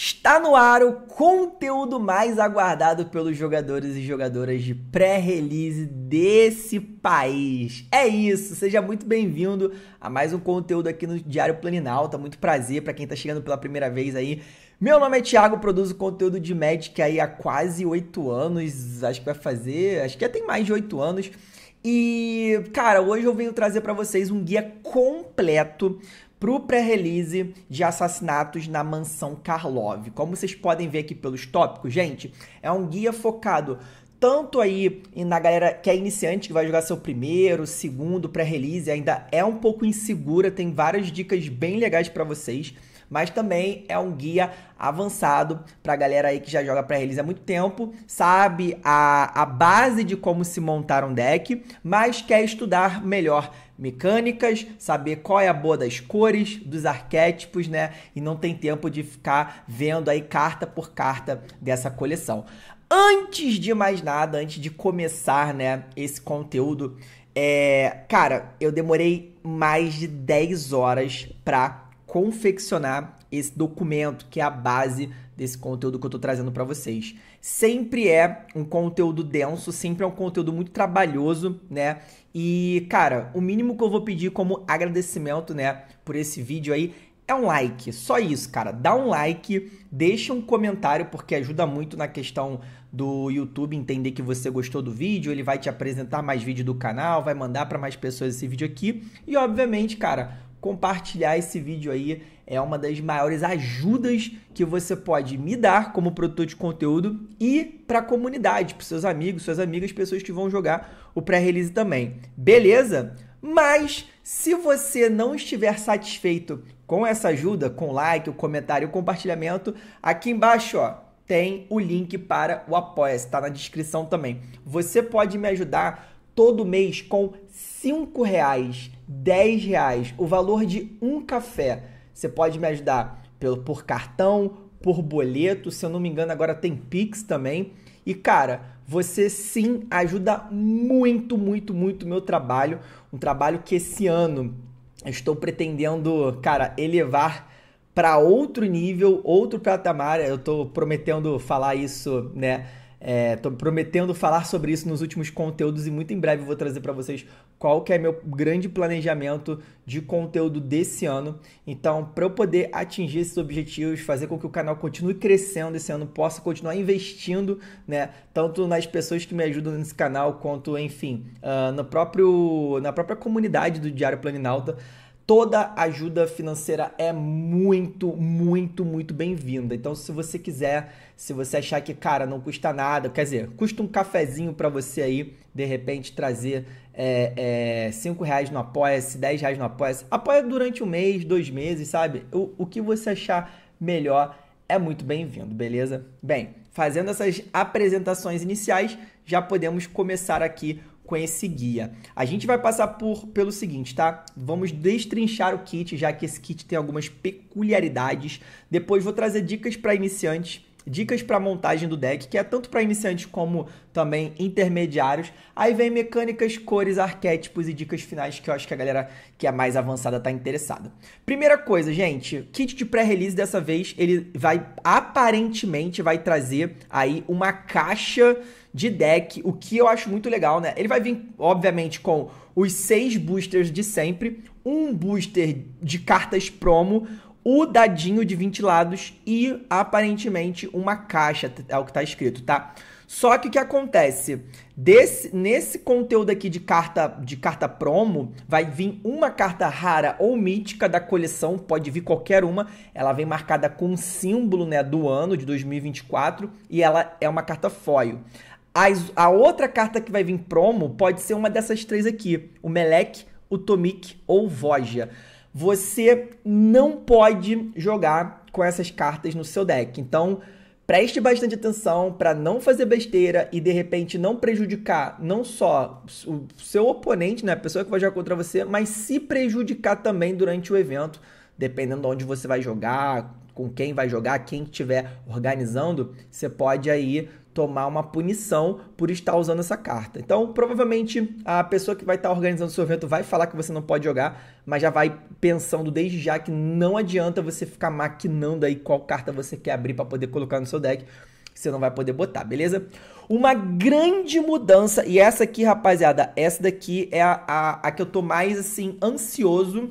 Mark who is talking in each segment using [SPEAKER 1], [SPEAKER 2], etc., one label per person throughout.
[SPEAKER 1] Está no ar o conteúdo mais aguardado pelos jogadores e jogadoras de pré-release desse país. É isso, seja muito bem-vindo a mais um conteúdo aqui no Diário Planinalta. Muito prazer para quem está chegando pela primeira vez aí. Meu nome é Thiago, produzo conteúdo de Magic aí há quase oito anos, acho que vai fazer, acho que já tem mais de oito anos. E, cara, hoje eu venho trazer para vocês um guia completo pro pré-release de assassinatos na mansão Karlov. Como vocês podem ver aqui pelos tópicos, gente, é um guia focado tanto aí na galera que é iniciante, que vai jogar seu primeiro, segundo pré-release, ainda é um pouco insegura, tem várias dicas bem legais para vocês, mas também é um guia avançado para a galera aí que já joga pré-release há muito tempo, sabe a, a base de como se montar um deck, mas quer estudar melhor mecânicas, saber qual é a boa das cores, dos arquétipos, né? E não tem tempo de ficar vendo aí carta por carta dessa coleção. Antes de mais nada, antes de começar, né, esse conteúdo, é, cara, eu demorei mais de 10 horas para confeccionar esse documento que é a base desse conteúdo que eu tô trazendo para vocês. Sempre é um conteúdo denso, sempre é um conteúdo muito trabalhoso, né? E, cara, o mínimo que eu vou pedir como agradecimento, né, por esse vídeo aí é um like. Só isso, cara. Dá um like, deixa um comentário, porque ajuda muito na questão do YouTube entender que você gostou do vídeo. Ele vai te apresentar mais vídeo do canal, vai mandar para mais pessoas esse vídeo aqui. E, obviamente, cara, compartilhar esse vídeo aí é uma das maiores ajudas que você pode me dar como produtor de conteúdo e para a comunidade, para seus amigos, suas amigas, pessoas que vão jogar o pré-release também. Beleza? Mas se você não estiver satisfeito com essa ajuda, com like, o comentário, o compartilhamento, aqui embaixo, ó, tem o link para o Apoia-se, está na descrição também. Você pode me ajudar todo mês com cinco reais, dez reais, o valor de um café. Você pode me ajudar pelo por cartão, por boleto, se eu não me engano agora tem Pix também. E cara, você sim ajuda muito, muito, muito o meu trabalho. Um trabalho que esse ano eu estou pretendendo, cara, elevar para outro nível, outro patamar. Eu estou prometendo falar isso, né? Estou é, prometendo falar sobre isso nos últimos conteúdos e muito em breve vou trazer para vocês qual que é meu grande planejamento de conteúdo desse ano. Então, para eu poder atingir esses objetivos, fazer com que o canal continue crescendo esse ano, possa continuar investindo, né, tanto nas pessoas que me ajudam nesse canal, quanto, enfim, uh, no próprio, na própria comunidade do Diário Planinauta toda ajuda financeira é muito, muito, muito bem-vinda. Então, se você quiser, se você achar que, cara, não custa nada, quer dizer, custa um cafezinho para você aí, de repente, trazer é, é, cinco reais no Apoia-se, 10 reais no Apoia-se. Apoia durante um mês, dois meses, sabe? O, o que você achar melhor é muito bem-vindo, beleza? Bem, fazendo essas apresentações iniciais, já podemos começar aqui com esse guia. A gente vai passar por pelo seguinte, tá? Vamos destrinchar o kit, já que esse kit tem algumas peculiaridades. Depois vou trazer dicas para iniciantes, dicas para montagem do deck, que é tanto para iniciantes como também intermediários. Aí vem mecânicas, cores, arquétipos e dicas finais que eu acho que a galera que é mais avançada tá interessada. Primeira coisa, gente, kit de pré-release dessa vez, ele vai aparentemente vai trazer aí uma caixa de deck, o que eu acho muito legal, né? Ele vai vir, obviamente, com os seis boosters de sempre, um booster de cartas promo, o dadinho de 20 lados e aparentemente uma caixa, é o que tá escrito, tá? Só que o que acontece? Desse, nesse conteúdo aqui de carta de carta promo, vai vir uma carta rara ou mítica da coleção, pode vir qualquer uma. Ela vem marcada com um símbolo né, do ano de 2024 e ela é uma carta foil. As, a outra carta que vai vir promo pode ser uma dessas três aqui: o Melek, o Tomik ou o Voja. Você não pode jogar com essas cartas no seu deck. Então, preste bastante atenção para não fazer besteira e de repente não prejudicar não só o seu oponente, né, a pessoa que vai jogar contra você, mas se prejudicar também durante o evento, dependendo de onde você vai jogar, com quem vai jogar, quem estiver organizando, você pode aí tomar uma punição por estar usando essa carta. Então, provavelmente a pessoa que vai estar organizando o seu evento vai falar que você não pode jogar, mas já vai pensando desde já que não adianta você ficar maquinando aí qual carta você quer abrir para poder colocar no seu deck, você não vai poder botar, beleza? Uma grande mudança, e essa aqui, rapaziada, essa daqui é a, a, a que eu tô mais assim ansioso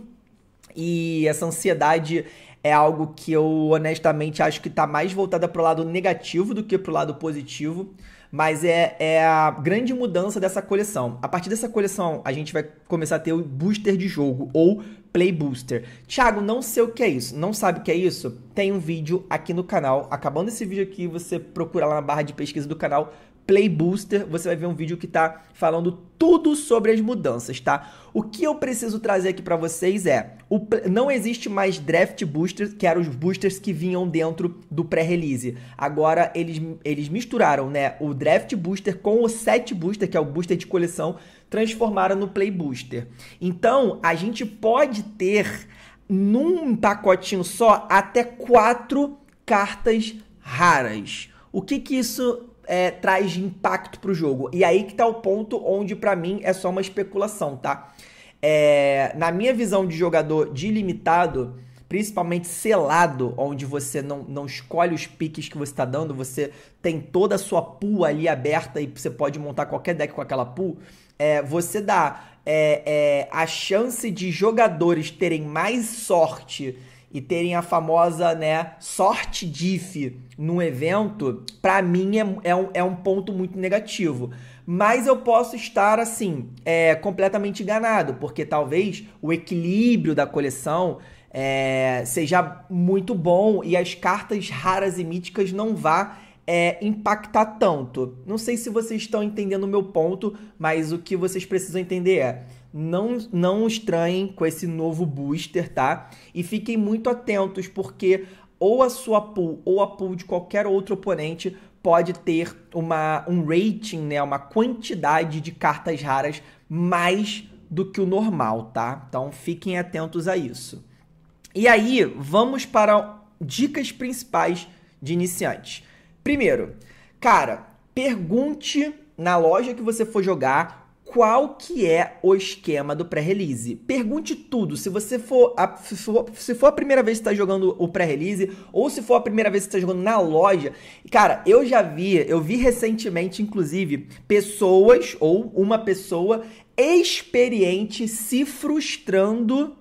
[SPEAKER 1] e essa ansiedade é algo que eu honestamente acho que está mais voltada para o lado negativo do que para o lado positivo, mas é, é a grande mudança dessa coleção. A partir dessa coleção, a gente vai começar a ter o booster de jogo ou play booster. Thiago, não sei o que é isso, não sabe o que é isso? Tem um vídeo aqui no canal. Acabando esse vídeo aqui, você procura lá na barra de pesquisa do canal Play Booster, você vai ver um vídeo que tá falando tudo sobre as mudanças, tá? O que eu preciso trazer aqui para vocês é, o, não existe mais draft boosters, que eram os boosters que vinham dentro do pré-release. Agora eles, eles misturaram, né, o draft booster com o set booster, que é o booster de coleção, transformaram no play booster. Então, a gente pode ter num pacotinho só até quatro cartas raras. O que que isso é, traz de impacto para o jogo. E aí que tá o ponto onde, para mim, é só uma especulação, tá? É, na minha visão de jogador delimitado, principalmente selado, onde você não, não escolhe os piques que você está dando, você tem toda a sua pool ali aberta e você pode montar qualquer deck com aquela pool, é, você dá é, é a chance de jogadores terem mais sorte e terem a famosa né, sorte diff num evento, para mim é, é, um, é um ponto muito negativo. Mas eu posso estar assim, é, completamente enganado, porque talvez o equilíbrio da coleção é, seja muito bom e as cartas raras e míticas não vá é, impactar tanto. Não sei se vocês estão entendendo o meu ponto, mas o que vocês precisam entender é não, não estranhem com esse novo booster, tá? E fiquem muito atentos, porque ou a sua pool ou a pool de qualquer outro oponente pode ter uma, um rating, né, uma quantidade de cartas raras mais do que o normal, tá? Então fiquem atentos a isso. E aí, vamos para dicas principais de iniciantes. Primeiro, cara, pergunte na loja que você for jogar qual que é o esquema do pré-release. Pergunte tudo. Se você for a, se for, se for a primeira vez que está jogando o pré-release ou se for a primeira vez que está jogando na loja, cara, eu já vi, eu vi recentemente, inclusive, pessoas ou uma pessoa experiente se frustrando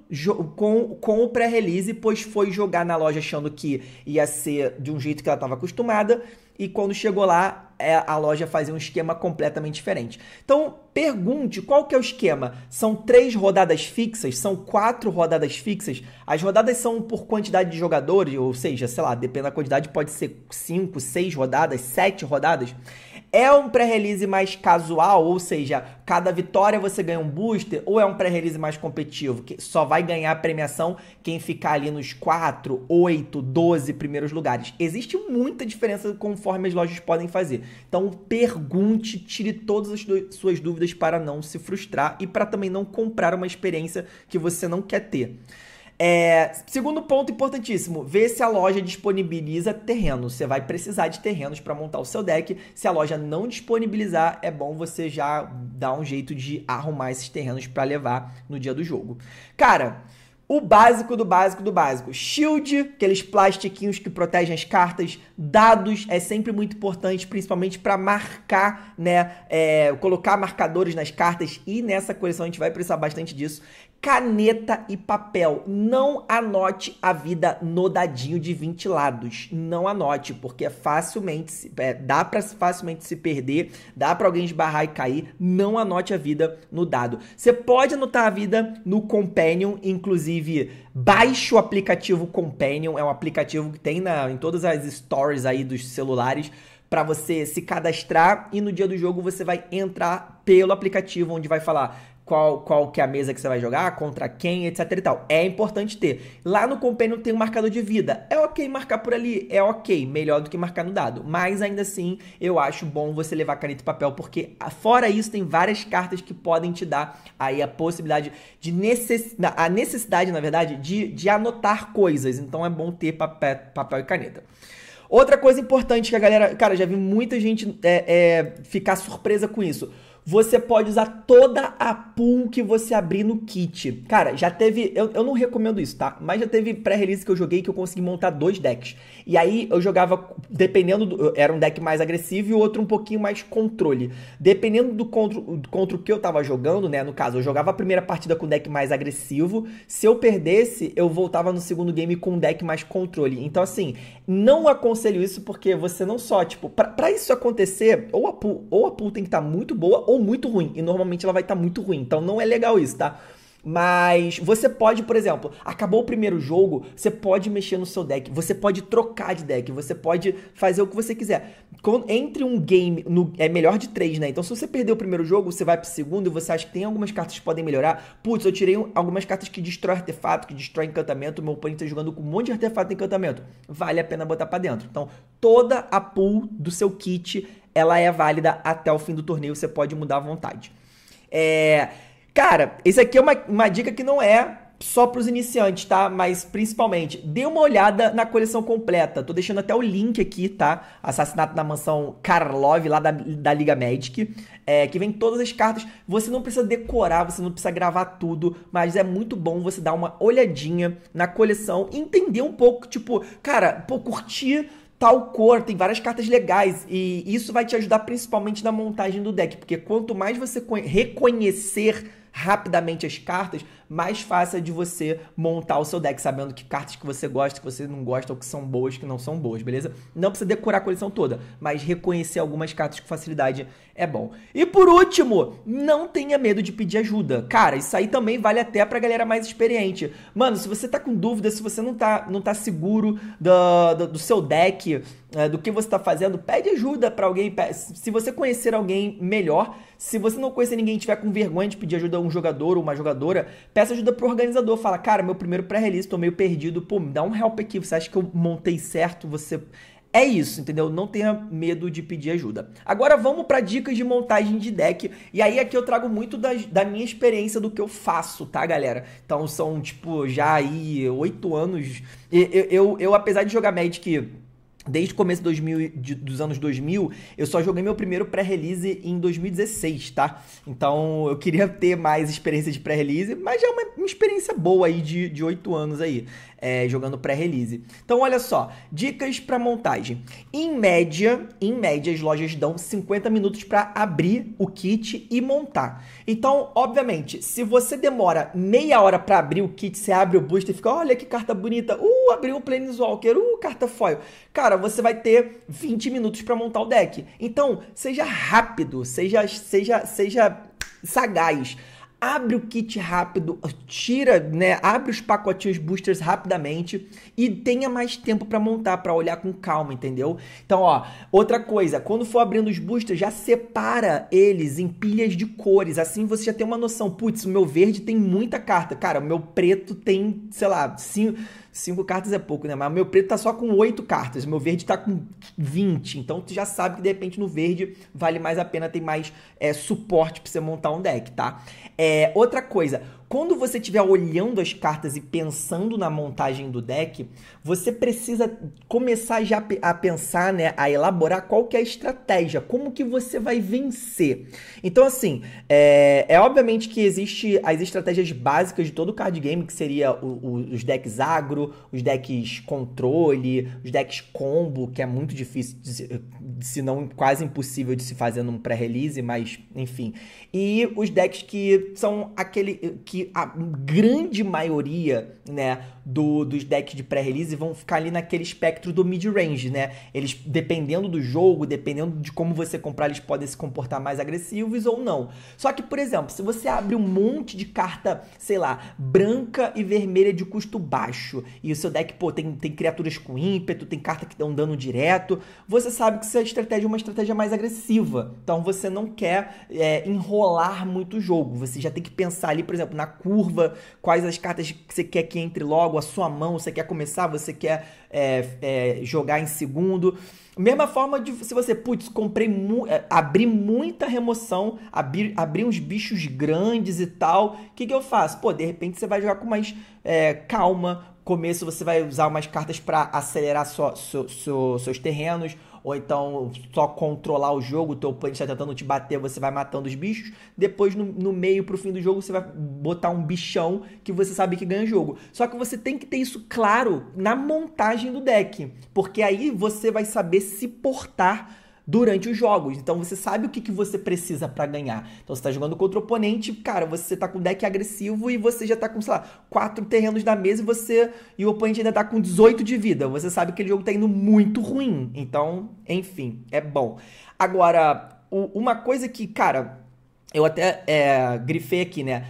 [SPEAKER 1] com, com o pré-release, pois foi jogar na loja achando que ia ser de um jeito que ela estava acostumada e quando chegou lá, é, a loja fazia um esquema completamente diferente. Então, pergunte qual que é o esquema. São três rodadas fixas? São quatro rodadas fixas? As rodadas são por quantidade de jogadores, ou seja, sei lá, depende da quantidade, pode ser cinco, seis rodadas, sete rodadas. É um pré-release mais casual, ou seja, cada vitória você ganha um booster, ou é um pré-release mais competitivo, que só vai ganhar premiação quem ficar ali nos 4, 8, 12 primeiros lugares. Existe muita diferença conforme as lojas podem fazer. Então pergunte, tire todas as suas dúvidas para não se frustrar e para também não comprar uma experiência que você não quer ter. É, segundo ponto importantíssimo, ver se a loja disponibiliza terrenos. Você vai precisar de terrenos para montar o seu deck. Se a loja não disponibilizar, é bom você já dar um jeito de arrumar esses terrenos para levar no dia do jogo. Cara, o básico do básico do básico. Shield, aqueles plastiquinhos que protegem as cartas. Dados é sempre muito importante, principalmente para marcar, né? É, colocar marcadores nas cartas. E nessa coleção a gente vai precisar bastante disso caneta e papel. Não anote a vida no dadinho de 20 lados. Não anote, porque é facilmente é, dá para facilmente se perder, dá para alguém esbarrar e cair. Não anote a vida no dado. Você pode anotar a vida no Companion, inclusive baixe o aplicativo Companion, é um aplicativo que tem na, em todas as stories aí dos celulares para você se cadastrar e no dia do jogo você vai entrar pelo aplicativo onde vai falar qual, qual que é a mesa que você vai jogar, contra quem, etc e tal. É importante ter. Lá no Companion tem um marcador de vida. É ok marcar por ali, é ok, melhor do que marcar no dado. Mas ainda assim, eu acho bom você levar caneta e papel, porque ah, fora isso tem várias cartas que podem te dar aí a possibilidade de necess a necessidade, na verdade, de, de anotar coisas. Então é bom ter papel, papel e caneta. Outra coisa importante que a galera, cara, já vi muita gente é, é, ficar surpresa com isso você pode usar toda a pool que você abrir no kit. Cara, já teve. Eu, eu não recomendo isso, tá? Mas já teve pré-release que eu joguei que eu consegui montar dois decks. E aí eu jogava, dependendo do. Era um deck mais agressivo e o outro um pouquinho mais controle. Dependendo do contra, contra o que eu tava jogando, né? No caso, eu jogava a primeira partida com um deck mais agressivo. Se eu perdesse, eu voltava no segundo game com um deck mais controle. Então, assim, não aconselho isso porque você não só, tipo, para isso acontecer, ou a pool, ou a pool tem que estar tá muito boa, ou ou muito ruim. E normalmente ela vai estar tá muito ruim. Então não é legal isso, tá? Mas você pode, por exemplo, acabou o primeiro jogo, você pode mexer no seu deck, você pode trocar de deck, você pode fazer o que você quiser. entre um game, no, é melhor de três, né? Então, se você perder o primeiro jogo, você vai pro segundo e você acha que tem algumas cartas que podem melhorar. Putz, eu tirei algumas cartas que destrói artefato, que destrói encantamento, meu oponente tá jogando com um monte de artefato e encantamento. Vale a pena botar para dentro. Então, toda a pool do seu kit ela é válida até o fim do torneio, você pode mudar à vontade. É, cara, esse aqui é uma, uma dica que não é só para os iniciantes, tá? Mas principalmente, dê uma olhada na coleção completa. Tô deixando até o link aqui, tá? Assassinato na mansão Karlov, lá da, da Liga Magic, é, que vem todas as cartas. Você não precisa decorar, você não precisa gravar tudo, mas é muito bom você dar uma olhadinha na coleção, entender um pouco, tipo, cara, pô, curtir tal cor, tem várias cartas legais. E isso vai te ajudar principalmente na montagem do deck, porque quanto mais você reconhecer rapidamente as cartas, mais fácil é de você montar o seu deck, sabendo que cartas que você gosta, que você não gosta, ou que são boas, que não são boas, beleza? Não precisa decorar a coleção toda, mas reconhecer algumas cartas com facilidade é bom. E por último, não tenha medo de pedir ajuda. Cara, isso aí também vale até pra galera mais experiente. Mano, se você tá com dúvida, se você não tá, não tá seguro do, do, do seu deck, é, do que você está fazendo, pede ajuda para alguém. Se você conhecer alguém melhor, se você não conhecer ninguém e tiver com vergonha de pedir ajuda a um jogador ou uma jogadora, Peça ajuda pro organizador, fala, cara, meu primeiro pré-release, tô meio perdido, pô, me dá um help aqui, você acha que eu montei certo? Você. É isso, entendeu? Não tenha medo de pedir ajuda. Agora vamos para dicas de montagem de deck. E aí aqui eu trago muito da, da minha experiência do que eu faço, tá, galera? Então são, tipo, já aí oito anos. Eu, eu, eu, apesar de jogar Magic Desde o começo 2000, dos anos 2000, eu só joguei meu primeiro pré-release em 2016, tá? Então eu queria ter mais experiência de pré-release, mas já é uma, uma experiência boa aí de oito anos aí é, jogando pré-release. Então, olha só, dicas para montagem. Em média, em média, as lojas dão 50 minutos para abrir o kit e montar. Então, obviamente, se você demora meia hora para abrir o kit, você abre o booster e fica, olha que carta bonita, uh, abriu o Planeswalker, uh, carta foil. Cara, você vai ter 20 minutos para montar o deck. Então, seja rápido, seja, seja, seja sagaz abre o kit rápido, tira, né, abre os pacotinhos boosters rapidamente e tenha mais tempo para montar, para olhar com calma, entendeu? Então, ó, outra coisa, quando for abrindo os boosters, já separa eles em pilhas de cores, assim você já tem uma noção, putz, o meu verde tem muita carta, cara, o meu preto tem, sei lá, cinco cinco cartas é pouco, né? Mas meu preto tá só com oito cartas, meu verde tá com 20. Então tu já sabe que de repente no verde vale mais a pena, tem mais é, suporte pra você montar um deck, tá? É, outra coisa, quando você estiver olhando as cartas e pensando na montagem do deck, você precisa começar já a pensar, né, a elaborar qual que é a estratégia, como que você vai vencer. Então, assim, é, é obviamente que existe as estratégias básicas de todo card game, que seria o, o, os decks agro, os decks controle, os decks combo, que é muito difícil, de, se não quase impossível de se fazer num pré-release, mas enfim. E os decks que são aquele que que a grande maioria, né, do, dos decks de pré-release vão ficar ali naquele espectro do mid-range, né? Eles, dependendo do jogo, dependendo de como você comprar, eles podem se comportar mais agressivos ou não. Só que, por exemplo, se você abre um monte de carta, sei lá, branca e vermelha de custo baixo, e o seu deck, pô, tem, tem criaturas com ímpeto, tem carta que dão dano direto, você sabe que essa é estratégia é uma estratégia mais agressiva. Então você não quer é, enrolar muito o jogo. Você já tem que pensar ali, por exemplo, na curva, quais as cartas que você quer que entre logo, a sua mão, você quer começar, você quer é, é, jogar em segundo. Mesma forma de se você, putz, comprei mu é, abri muita remoção, abri, abri uns bichos grandes e tal, o que, que eu faço? Pô, de repente você vai jogar com mais é, calma, começo você vai usar umas cartas para acelerar so, so, so, seus terrenos, ou então só controlar o jogo, o teu oponente está tentando te bater, você vai matando os bichos. Depois, no, no meio pro fim do jogo, você vai botar um bichão que você sabe que ganha o jogo. Só que você tem que ter isso claro na montagem do deck, porque aí você vai saber se portar durante os jogos. Então você sabe o que, que você precisa para ganhar. Então você tá jogando contra o oponente, cara, você tá com deck agressivo e você já tá com, sei lá, quatro terrenos na mesa e você e o oponente ainda tá com 18 de vida. Você sabe que o jogo tá indo muito ruim. Então, enfim, é bom. Agora, o, uma coisa que, cara, eu até é, grifei aqui, né?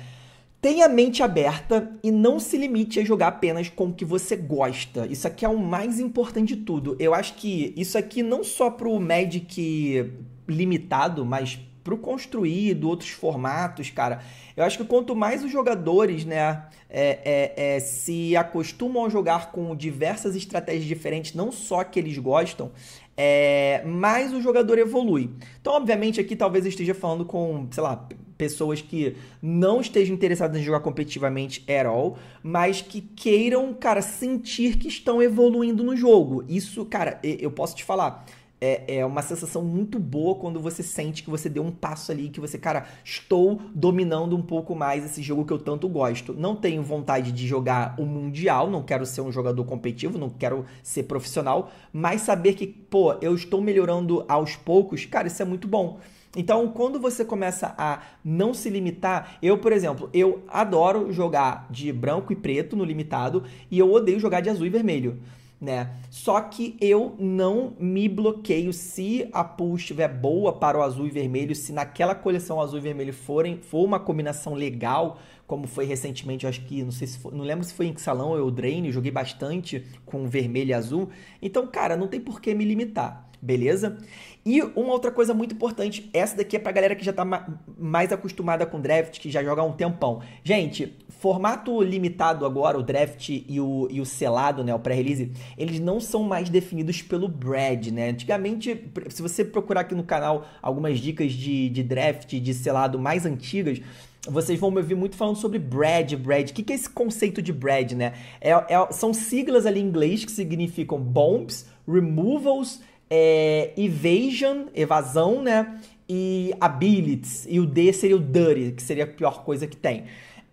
[SPEAKER 1] Tenha a mente aberta e não se limite a jogar apenas com o que você gosta. Isso aqui é o mais importante de tudo. Eu acho que isso aqui não só para o Magic limitado, mas para o construído, outros formatos, cara. Eu acho que quanto mais os jogadores, né, é, é, é, se acostumam a jogar com diversas estratégias diferentes, não só que eles gostam, é, mais o jogador evolui. Então, obviamente, aqui talvez eu esteja falando com, sei lá, pessoas que não estejam interessadas em jogar competitivamente at all, mas que queiram, cara, sentir que estão evoluindo no jogo. Isso, cara, eu posso te falar. É, é uma sensação muito boa quando você sente que você deu um passo ali, que você, cara, estou dominando um pouco mais esse jogo que eu tanto gosto. Não tenho vontade de jogar o Mundial, não quero ser um jogador competitivo, não quero ser profissional, mas saber que, pô, eu estou melhorando aos poucos, cara, isso é muito bom. Então, quando você começa a não se limitar, eu, por exemplo, eu adoro jogar de branco e preto no limitado e eu odeio jogar de azul e vermelho, né? Só que eu não me bloqueio se a pool estiver boa para o azul e vermelho, se naquela coleção azul e vermelho forem for uma combinação legal, como foi recentemente, eu acho que não sei se foi, não lembro se foi em Xalão ou Drain, joguei bastante com vermelho e azul. Então, cara, não tem por que me limitar beleza? E uma outra coisa muito importante, essa daqui é pra galera que já tá ma mais acostumada com draft, que já joga há um tempão. Gente, formato limitado agora, o draft e o, e o selado, né, o pré-release, eles não são mais definidos pelo Brad, né? Antigamente, se você procurar aqui no canal algumas dicas de, de draft, de selado mais antigas, vocês vão me ouvir muito falando sobre Brad, Brad. O que, que é esse conceito de Brad, né? É, é, são siglas ali em inglês que significam bombs, removals, é, evasion, evasão, né? E abilities. E o D seria o dirty, que seria a pior coisa que tem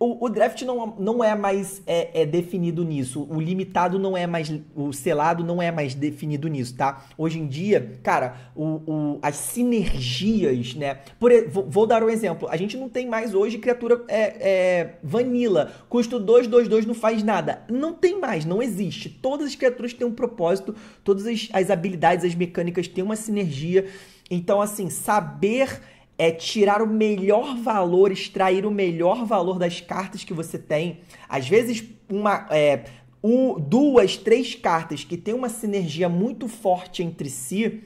[SPEAKER 1] o, o, draft não, não é mais é, é, definido nisso. O limitado não é mais. O selado não é mais definido nisso, tá? Hoje em dia, cara, o, o as sinergias, né? Por, vou, vou, dar um exemplo. A gente não tem mais hoje criatura é, é, vanilla. Custo 2, 2, 2 não faz nada. Não tem mais, não existe. Todas as criaturas têm um propósito, todas as, as habilidades, as mecânicas têm uma sinergia. Então, assim, saber é tirar o melhor valor, extrair o melhor valor das cartas que você tem. Às vezes, uma, é, um, duas, três cartas que têm uma sinergia muito forte entre si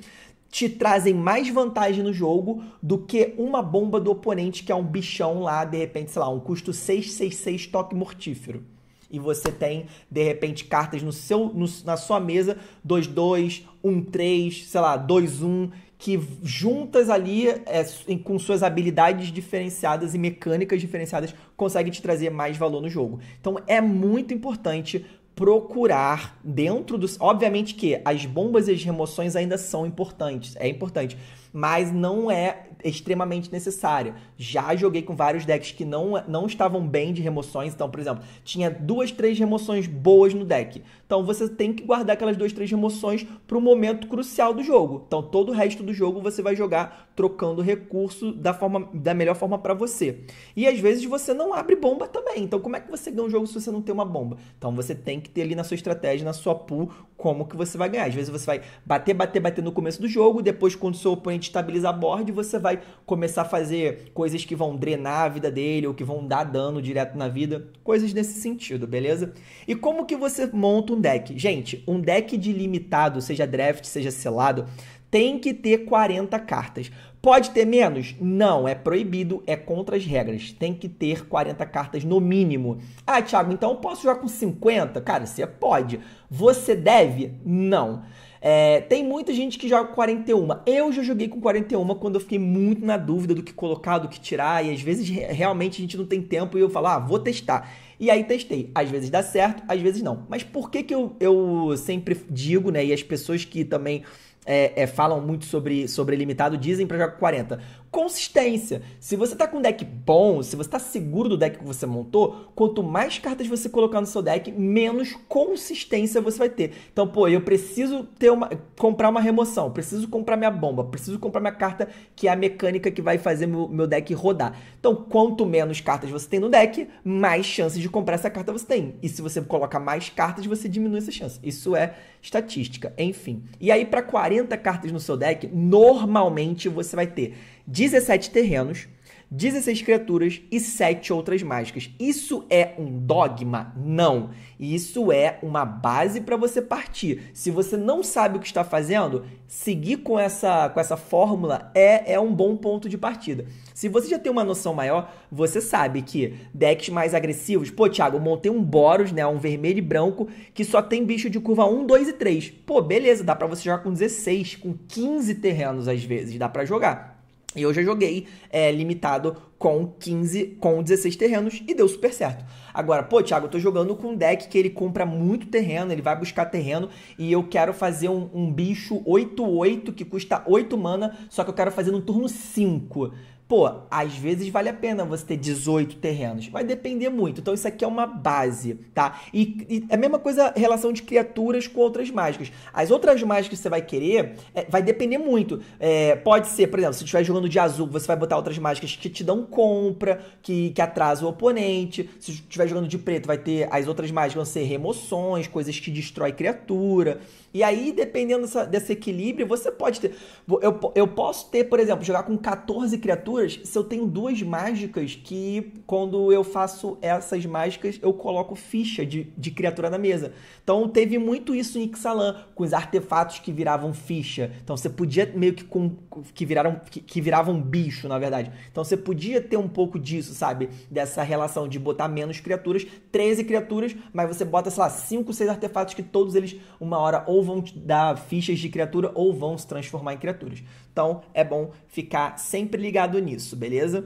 [SPEAKER 1] te trazem mais vantagem no jogo do que uma bomba do oponente, que é um bichão lá, de repente, sei lá, um custo 666 toque mortífero. E você tem, de repente, cartas no seu, no, na sua mesa, 2-2, 1-3, sei lá, 2-1, que juntas ali, é, com suas habilidades diferenciadas e mecânicas diferenciadas, conseguem te trazer mais valor no jogo. Então é muito importante procurar dentro dos. Obviamente que as bombas e as remoções ainda são importantes, é importante, mas não é é extremamente necessária. Já joguei com vários decks que não, não estavam bem de remoções. Então, por exemplo, tinha duas, três remoções boas no deck. Então você tem que guardar aquelas duas, três remoções para o momento crucial do jogo. Então todo o resto do jogo você vai jogar trocando recurso da, forma, da melhor forma para você. E às vezes você não abre bomba também. Então como é que você ganha um jogo se você não tem uma bomba? Então você tem que ter ali na sua estratégia, na sua pool, como que você vai ganhar. Às vezes você vai bater, bater, bater no começo do jogo, depois quando o seu oponente estabilizar a board, você vai vai começar a fazer coisas que vão drenar a vida dele ou que vão dar dano direto na vida, coisas nesse sentido, beleza? E como que você monta um deck? Gente, um deck de limitado, seja draft, seja selado, tem que ter 40 cartas. Pode ter menos? Não, é proibido, é contra as regras. Tem que ter 40 cartas no mínimo. Ah, Thiago, então eu posso jogar com 50? Cara, você pode. Você deve? Não. É, tem muita gente que joga 41. Eu já joguei com 41 quando eu fiquei muito na dúvida do que colocar, do que tirar, e às vezes realmente a gente não tem tempo e eu falo, ah, vou testar. E aí testei. Às vezes dá certo, às vezes não. Mas por que, que eu, eu sempre digo, né, e as pessoas que também é, é, falam muito sobre, sobre limitado, dizem para jogar com 40. Consistência. Se você tá com um deck bom, se você tá seguro do deck que você montou, quanto mais cartas você colocar no seu deck, menos consistência você vai ter. Então, pô, eu preciso ter uma comprar uma remoção, preciso comprar minha bomba, preciso comprar minha carta que é a mecânica que vai fazer meu, meu deck rodar. Então, quanto menos cartas você tem no deck, mais chances de comprar essa carta você tem. E se você coloca mais cartas, você diminui essa chance. Isso é estatística, enfim. E aí, para 40 cartas no seu deck, normalmente você vai ter 17 terrenos, 16 criaturas e 7 outras mágicas. Isso é um dogma? Não. Isso é uma base para você partir. Se você não sabe o que está fazendo, seguir com essa, com essa fórmula é, é um bom ponto de partida. Se você já tem uma noção maior, você sabe que decks mais agressivos, pô, Thiago, montei um Boros, né, um vermelho e branco, que só tem bicho de curva 1, 2 e 3. Pô, beleza, dá para você jogar com 16, com 15 terrenos às vezes, dá para jogar. E eu já joguei é, limitado com 15, com 16 terrenos e deu super certo. Agora, pô, Thiago, eu tô jogando com um deck que ele compra muito terreno, ele vai buscar terreno e eu quero fazer um, um bicho 8-8 que custa 8 mana, só que eu quero fazer no turno 5. Pô, às vezes vale a pena você ter 18 terrenos. Vai depender muito. Então, isso aqui é uma base, tá? E, e é a mesma coisa em relação de criaturas com outras mágicas. As outras mágicas que você vai querer é, vai depender muito. É, pode ser, por exemplo, se você estiver jogando de azul, você vai botar outras mágicas que te dão compra, que, que atrasa o oponente. Se você estiver jogando de preto, vai ter as outras mágicas, vão ser remoções, coisas que destrói criatura. E aí, dependendo dessa, desse equilíbrio, você pode ter. Eu, eu posso ter, por exemplo, jogar com 14 criaturas se eu tenho duas mágicas que, quando eu faço essas mágicas, eu coloco ficha de, de criatura na mesa. Então, teve muito isso em Ixalan, com os artefatos que viravam ficha. Então, você podia meio que. Com, que, viraram, que, que viravam bicho, na verdade. Então, você podia ter um pouco disso, sabe? Dessa relação de botar menos criaturas, 13 criaturas, mas você bota, sei lá, 5, 6 artefatos que todos eles, uma hora ou vão te dar fichas de criatura ou vão se transformar em criaturas. Então é bom ficar sempre ligado nisso, beleza?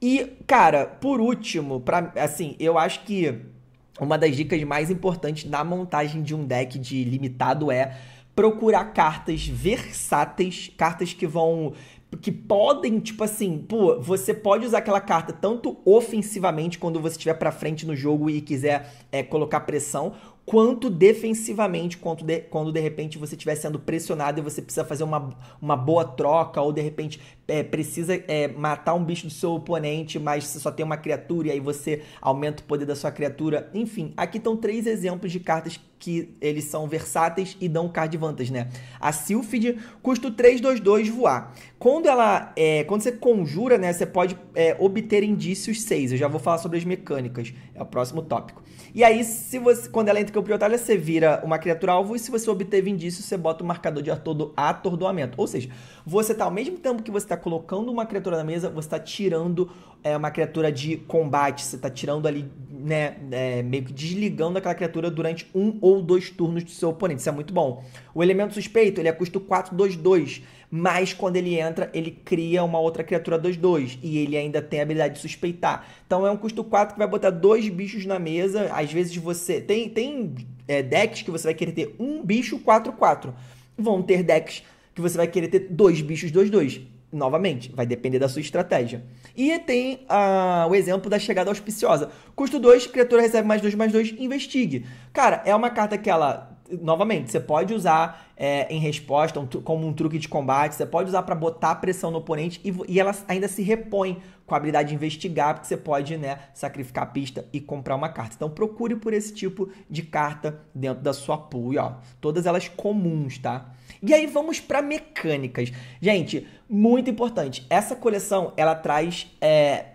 [SPEAKER 1] E, cara, por último, pra, assim, eu acho que uma das dicas mais importantes na montagem de um deck de limitado é procurar cartas versáteis, cartas que vão que podem, tipo assim, pô, você pode usar aquela carta tanto ofensivamente quando você estiver para frente no jogo e quiser é, colocar pressão, quanto defensivamente, quanto de, quando de repente você estiver sendo pressionado e você precisa fazer uma, uma boa troca, ou de repente é, precisa é, matar um bicho do seu oponente, mas você só tem uma criatura e aí você aumenta o poder da sua criatura. Enfim, aqui estão três exemplos de cartas que eles são versáteis e dão card vantage, né? A Sylphid custa 322 voar. Quando ela é, quando você conjura, né, você pode é, obter indícios 6. Eu já vou falar sobre as mecânicas, é o próximo tópico. E aí, se você, quando ela entra em campo de batalha, você vira uma criatura alvo e se você obteve indício você bota o marcador de atordo, atordoamento. Ou seja, você está ao mesmo tempo que você está colocando uma criatura na mesa, você está tirando é, uma criatura de combate, você está tirando ali, né, é, meio que desligando aquela criatura durante um ou dois turnos do seu oponente. Isso é muito bom. O elemento suspeito, ele é custo 4, 2, 2 mas quando ele entra, ele cria uma outra criatura 2-2 e ele ainda tem a habilidade de suspeitar. Então é um custo 4 que vai botar dois bichos na mesa. Às vezes você. Tem, tem é, decks que você vai querer ter um bicho 4-4. Vão ter decks que você vai querer ter dois bichos 2-2 novamente, vai depender da sua estratégia. E tem uh, o exemplo da chegada auspiciosa. Custo 2, criatura recebe mais 2, mais 2, investigue. Cara, é uma carta que ela novamente, você pode usar é, em resposta, um, como um truque de combate, você pode usar para botar pressão no oponente e, e, ela ainda se repõe com a habilidade de investigar, porque você pode né, sacrificar a pista e comprar uma carta. Então procure por esse tipo de carta dentro da sua pool, e, ó, todas elas comuns, tá? E aí vamos para mecânicas. Gente, muito importante, essa coleção ela traz é,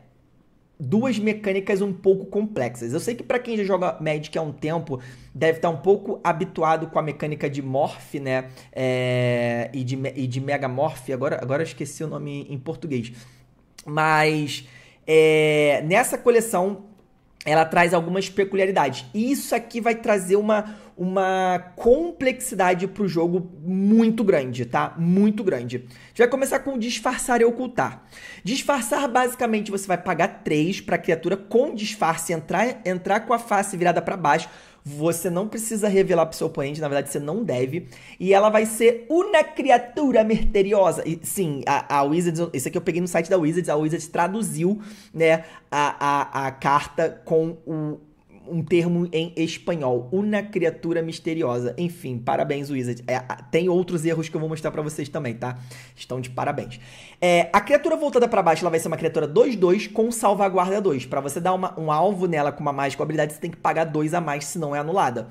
[SPEAKER 1] duas mecânicas um pouco complexas. Eu sei que para quem já joga Magic há um tempo deve estar tá um pouco habituado com a mecânica de Morph, né? É... e, de, e de Megamorph. Agora, agora eu esqueci o nome em português. Mas é... nessa coleção ela traz algumas peculiaridades. E isso aqui vai trazer uma uma complexidade para o jogo muito grande, tá? Muito grande. A gente vai começar com disfarçar e ocultar. Disfarçar, basicamente, você vai pagar 3 para a criatura com disfarce entrar, entrar com a face virada para baixo. Você não precisa revelar para o seu oponente, na verdade você não deve. E ela vai ser uma criatura misteriosa. E, sim, a, a Wizards, isso aqui eu peguei no site da Wizards, a Wizards traduziu né, a, a, a carta com o, um termo em espanhol, uma criatura misteriosa. Enfim, parabéns, Wizard. É, tem outros erros que eu vou mostrar para vocês também, tá? Estão de parabéns. É, a criatura voltada para baixo, ela vai ser uma criatura 2-2 com salvaguarda 2. Para você dar uma, um alvo nela com uma mágica habilidade, você tem que pagar 2 a mais, senão é anulada.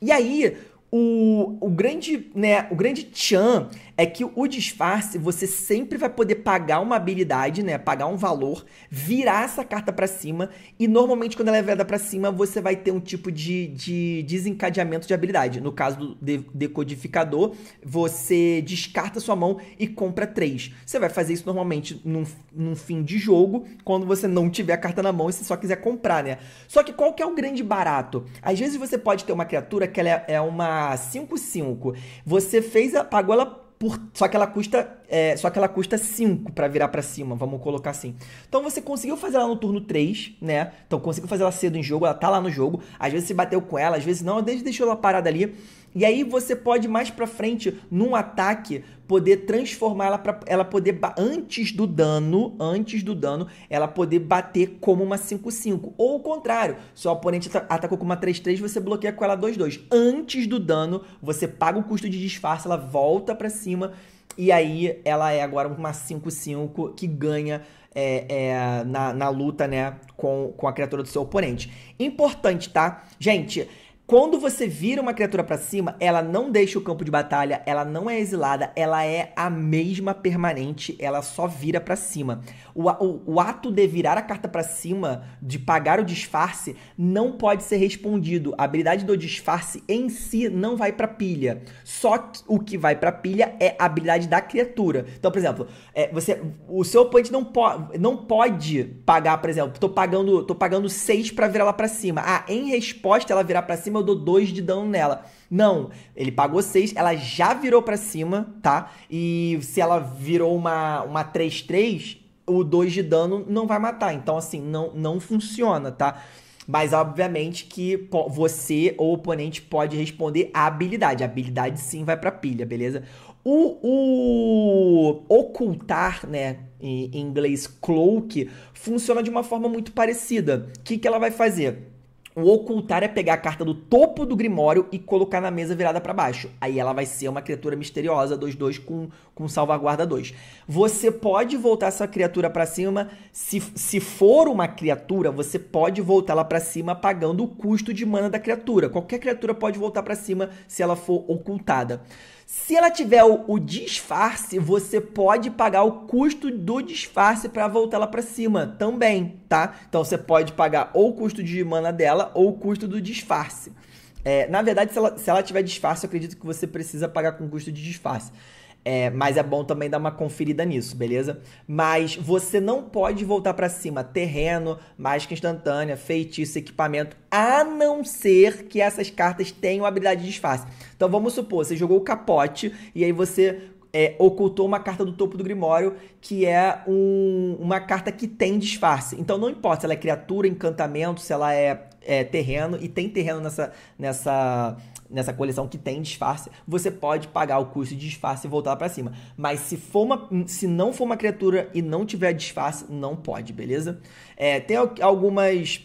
[SPEAKER 1] E aí, o, o grande, né, o grande tchan é que o disfarce você sempre vai poder pagar uma habilidade, né, pagar um valor, virar essa carta para cima e normalmente quando ela é virada para cima você vai ter um tipo de, de desencadeamento de habilidade. No caso do decodificador, você descarta sua mão e compra três. Você vai fazer isso normalmente num, num fim de jogo, quando você não tiver a carta na mão e você só quiser comprar, né? Só que qual que é o grande barato? Às vezes você pode ter uma criatura que ela é, é uma 5,5. Você fez, a, pagou ela por. Só que ela custa. É, só que ela custa 5 para virar para cima, vamos colocar assim. Então você conseguiu fazer ela no turno 3, né? Então conseguiu fazer ela cedo em jogo, ela tá lá no jogo. Às vezes você bateu com ela, às vezes não, desde deixou ela parada ali. E aí você pode mais para frente, num ataque, poder transformar ela para ela poder antes do dano, antes do dano, ela poder bater como uma 5/5 ou o contrário. Seu oponente atacou com uma 3/3, você bloqueia com ela 2/2. Antes do dano, você paga o custo de disfarce, ela volta para cima e aí ela é agora uma 5-5 que ganha é, é, na, na luta, né, com, com a criatura do seu oponente. Importante, tá? Gente, quando você vira uma criatura para cima, ela não deixa o campo de batalha, ela não é exilada, ela é a mesma permanente, ela só vira para cima. O, o, o, ato de virar a carta para cima, de pagar o disfarce, não pode ser respondido. A habilidade do disfarce em si não vai para pilha. Só que o que vai para pilha é a habilidade da criatura. Então, por exemplo, é, você, o seu oponente não, po não pode pagar, por exemplo, tô pagando, tô pagando 6 para virar lá para cima. Ah, em resposta ela virar para cima cima, eu dou 2 de dano nela. Não, ele pagou 6, ela já virou para cima, tá? E se ela virou uma 3-3, uma o 2 de dano não vai matar. Então, assim, não, não funciona, tá? Mas, obviamente, que você ou oponente pode responder a habilidade. A habilidade, sim, vai pra pilha, beleza? O, o, ocultar, né, em inglês cloak, funciona de uma forma muito parecida. O que, que ela vai fazer? O ocultar é pegar a carta do topo do Grimório e colocar na mesa virada para baixo. Aí ela vai ser uma criatura misteriosa, 2-2 com, com salvaguarda 2. Você pode voltar essa criatura para cima. Se, se for uma criatura, você pode voltar ela para cima pagando o custo de mana da criatura. Qualquer criatura pode voltar para cima se ela for ocultada. Se ela tiver o, o disfarce, você pode pagar o custo do disfarce para voltar ela para cima também, tá? Então você pode pagar ou o custo de mana dela ou o custo do disfarce. É, na verdade, se ela, se ela tiver disfarce, eu acredito que você precisa pagar com custo de disfarce. É, mas é bom também dar uma conferida nisso, beleza? Mas você não pode voltar para cima terreno, mágica instantânea, feitiço, equipamento, a não ser que essas cartas tenham habilidade de disfarce. Então vamos supor, você jogou o capote e aí você é, ocultou uma carta do topo do Grimório, que é um, uma carta que tem disfarce. Então não importa se ela é criatura, encantamento, se ela é, é terreno, e tem terreno nessa. nessa nessa coleção que tem disfarce, você pode pagar o custo de disfarce e voltar para cima. Mas se, for uma, se não for uma criatura e não tiver disfarce, não pode, beleza? É, tem algumas.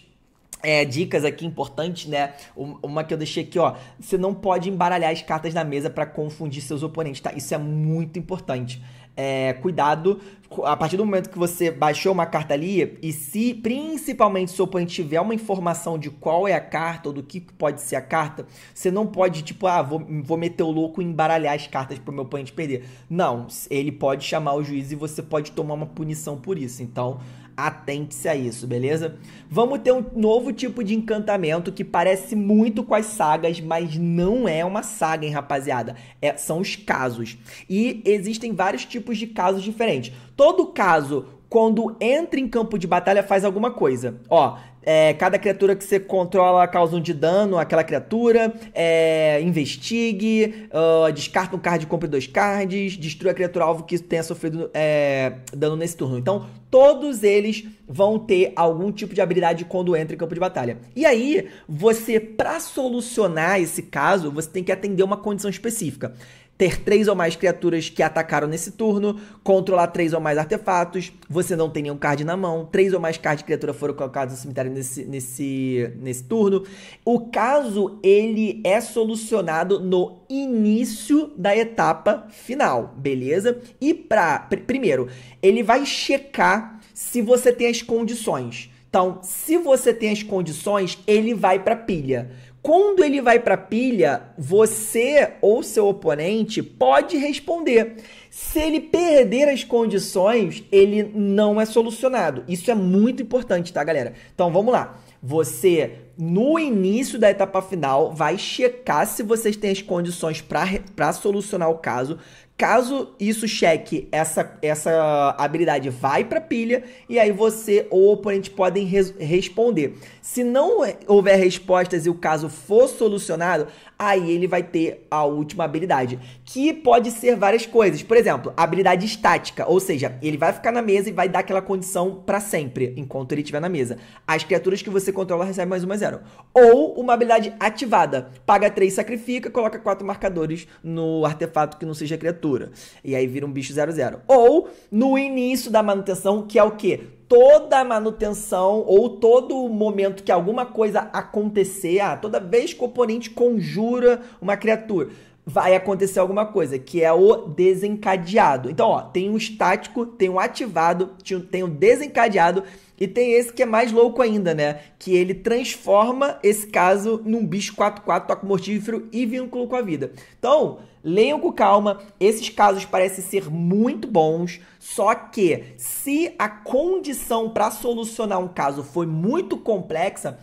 [SPEAKER 1] É, dicas aqui importantes, né? Uma que eu deixei aqui, ó. Você não pode embaralhar as cartas da mesa para confundir seus oponentes, tá? Isso é muito importante é, cuidado a partir do momento que você baixou uma carta ali, e se principalmente seu oponente tiver uma informação de qual é a carta ou do que pode ser a carta, você não pode, tipo, ah, vou, vou meter o louco e embaralhar as cartas o meu oponente perder. Não, ele pode chamar o juiz e você pode tomar uma punição por isso. Então, Atente-se a isso, beleza? Vamos ter um novo tipo de encantamento que parece muito com as sagas, mas não é uma saga, hein, rapaziada? É, são os casos. E existem vários tipos de casos diferentes. Todo caso, quando entra em campo de batalha, faz alguma coisa. Ó, é, cada criatura que você controla causa um de dano àquela criatura. É, investigue. Uh, descarta um card e compre dois cards. Destrua a criatura alvo que tenha sofrido é, dano nesse turno. Então, todos eles vão ter algum tipo de habilidade quando entra em campo de batalha. E aí, você, para solucionar esse caso, você tem que atender uma condição específica ter três ou mais criaturas que atacaram nesse turno, controlar três ou mais artefatos, você não tem nenhum card na mão, três ou mais cards de criatura foram colocados no cemitério nesse, nesse, nesse turno. O caso, ele é solucionado no início da etapa final, beleza? E pra, pr primeiro, ele vai checar se você tem as condições. Então, se você tem as condições, ele vai para pilha. Quando ele vai para pilha, você ou seu oponente pode responder. Se ele perder as condições, ele não é solucionado. Isso é muito importante, tá, galera? Então vamos lá. Você no início da etapa final, vai checar se vocês têm as condições para solucionar o caso. Caso isso cheque, essa, essa habilidade vai para pilha e aí você ou o oponente podem res responder. Se não houver respostas e o caso for solucionado, aí ele vai ter a última habilidade, que pode ser várias coisas. Por exemplo, habilidade estática, ou seja, ele vai ficar na mesa e vai dar aquela condição para sempre, enquanto ele estiver na mesa. As criaturas que você controla recebem mais uma zero. Ou uma habilidade ativada, paga três, sacrifica, coloca quatro marcadores no artefato que não seja criatura, e aí vira um bicho zero zero. Ou no início da manutenção, que é o que toda manutenção ou todo momento que alguma coisa acontecer, ah, toda vez que o oponente conjura uma criatura, vai acontecer alguma coisa, que é o desencadeado. Então, ó, tem o estático, tem o ativado, tem o desencadeado e tem esse que é mais louco ainda, né? Que ele transforma esse caso num bicho 4-4, toque mortífero e vínculo com a vida. Então, Leiam com calma, esses casos parecem ser muito bons, só que se a condição para solucionar um caso foi muito complexa,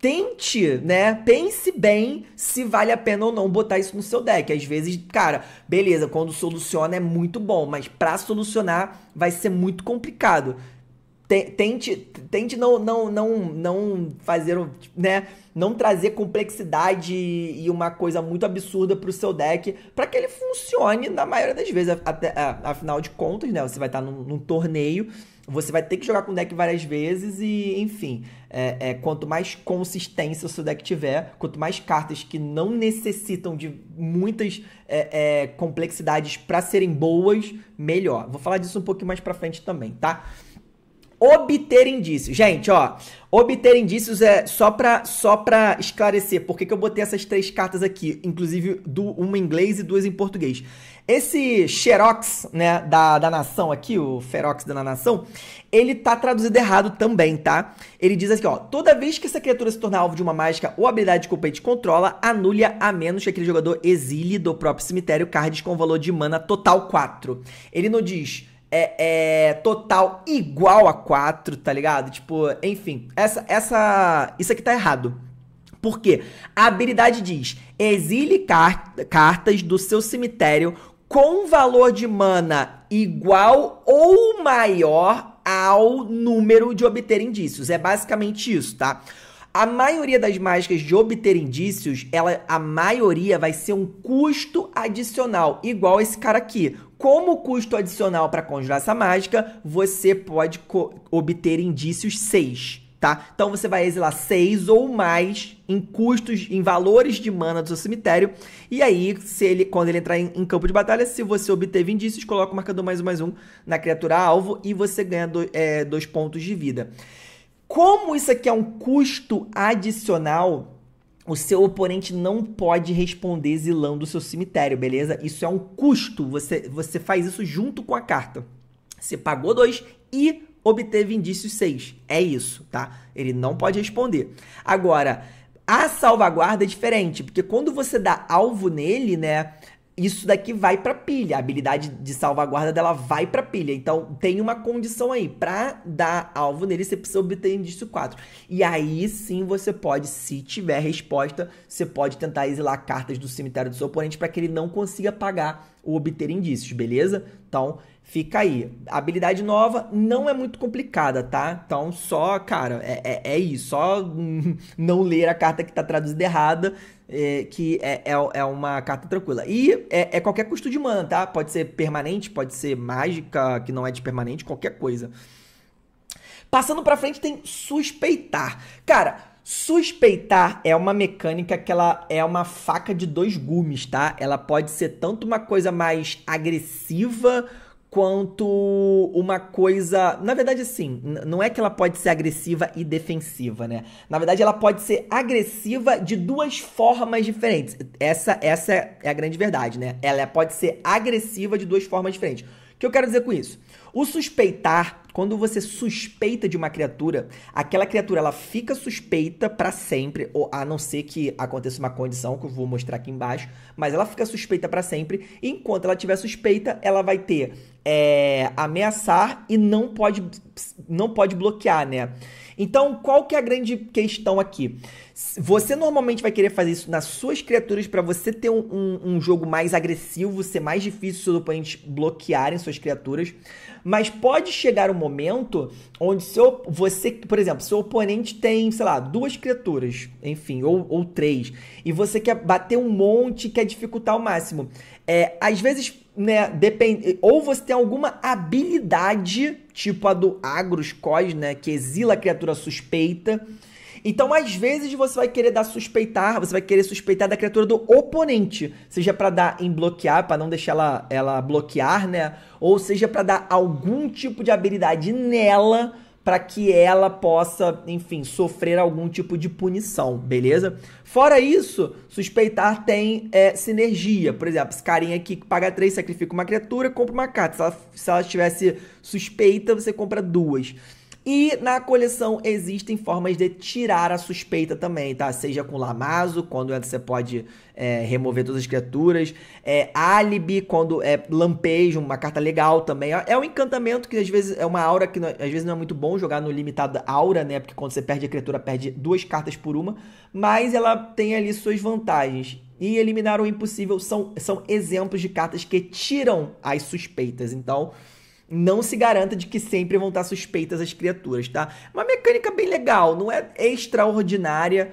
[SPEAKER 1] tente, né? Pense bem se vale a pena ou não botar isso no seu deck. Às vezes, cara, beleza, quando soluciona é muito bom, mas para solucionar vai ser muito complicado tente, tente não, não, não, não fazer, né? Não trazer complexidade e uma coisa muito absurda para o seu deck, para que ele funcione na maioria das vezes. Até, afinal de contas, né? Você vai estar tá num, num torneio, você vai ter que jogar com o deck várias vezes e, enfim, é, é, quanto mais consistência o seu deck tiver, quanto mais cartas que não necessitam de muitas é, é complexidades para serem boas, melhor. Vou falar disso um pouquinho mais para frente também, tá? obter indícios. Gente, ó, obter indícios é só pra, só pra esclarecer por que, que eu botei essas três cartas aqui, inclusive do, uma em inglês e duas em português. Esse Xerox, né, da, da nação aqui, o Ferox da nação, ele tá traduzido errado também, tá? Ele diz aqui, assim, ó, toda vez que essa criatura se tornar alvo de uma mágica ou habilidade que o competente controla, anule a menos que aquele jogador exile do próprio cemitério cards com valor de mana total 4. Ele não diz é, é, total igual a 4, tá ligado? Tipo, enfim, essa, essa, isso aqui tá errado. Por quê? A habilidade diz: exile car cartas do seu cemitério com valor de mana igual ou maior ao número de obter indícios. É basicamente isso, tá? A maioria das mágicas de obter indícios, ela, a maioria vai ser um custo adicional, igual esse cara aqui. Como custo adicional para conjurar essa mágica, você pode obter indícios 6, tá? Então você vai exilar 6 ou mais em custos, em valores de mana do seu cemitério. E aí, se ele, quando ele entrar em, em campo de batalha, se você obteve indícios, coloca o marcador mais um mais um na criatura alvo e você ganha do, é, dois pontos de vida. Como isso aqui é um custo adicional, o seu oponente não pode responder zilando o seu cemitério, beleza? Isso é um custo. Você, você faz isso junto com a carta. Você pagou dois e obteve indício 6. É isso, tá? Ele não pode responder. Agora, a salvaguarda é diferente, porque quando você dá alvo nele, né? isso daqui vai para pilha. A habilidade de salvaguarda dela vai para pilha. Então tem uma condição aí. Para dar alvo nele, você precisa obter indício 4. E aí sim você pode, se tiver resposta, você pode tentar exilar cartas do cemitério do seu oponente para que ele não consiga pagar obter indícios, beleza? Então, fica aí. habilidade nova não é muito complicada, tá? Então, só, cara, é, é, é isso. Só não ler a carta que tá traduzida errada, é, que é, é, é uma carta tranquila. E é, é, qualquer custo de mana, tá? Pode ser permanente, pode ser mágica, que não é de permanente, qualquer coisa. Passando pra frente tem suspeitar. Cara, Suspeitar é uma mecânica que ela é uma faca de dois gumes, tá? Ela pode ser tanto uma coisa mais agressiva quanto uma coisa, na verdade sim, não é que ela pode ser agressiva e defensiva, né? Na verdade ela pode ser agressiva de duas formas diferentes. Essa essa é a grande verdade, né? Ela pode ser agressiva de duas formas diferentes. O que eu quero dizer com isso? O suspeitar, quando você suspeita de uma criatura, aquela criatura ela fica suspeita para sempre, ou a não ser que aconteça uma condição que eu vou mostrar aqui embaixo, mas ela fica suspeita para sempre. Enquanto ela tiver suspeita, ela vai ter é, ameaçar e não pode não pode bloquear, né? Então, qual que é a grande questão aqui? Você normalmente vai querer fazer isso nas suas criaturas para você ter um, um, um, jogo mais agressivo, ser mais difícil seus oponentes bloquearem suas criaturas. Mas pode chegar um momento onde seu, você, por exemplo, seu oponente tem, sei lá, duas criaturas, enfim, ou, ou três, e você quer bater um monte, quer dificultar ao máximo. É, às vezes né, depend... ou você tem alguma habilidade, tipo a do Agros Cos, né, que exila a criatura suspeita. Então, às vezes você vai querer dar suspeitar, você vai querer suspeitar da criatura do oponente, seja para dar em bloquear, para não deixar ela, ela bloquear, né? Ou seja para dar algum tipo de habilidade nela para que ela possa, enfim, sofrer algum tipo de punição, beleza? Fora isso, suspeitar tem é, sinergia. Por exemplo, esse carinha aqui que paga 3, sacrifica uma criatura, compra uma carta. Se ela, se ela tivesse suspeita, você compra duas. E na coleção existem formas de tirar a suspeita também, tá? Seja com Lamazo, quando é, você pode é, remover todas as criaturas. É, álibi, quando é lampejo, uma carta legal também. É, é um encantamento que às vezes é uma aura que não, é, às vezes não é muito bom jogar no limitado aura, né? Porque quando você perde a criatura, perde duas cartas por uma. Mas ela tem ali suas vantagens. E eliminar o impossível são, são exemplos de cartas que tiram as suspeitas. Então não se garanta de que sempre vão estar suspeitas as criaturas, tá? Uma mecânica bem legal, não é extraordinária,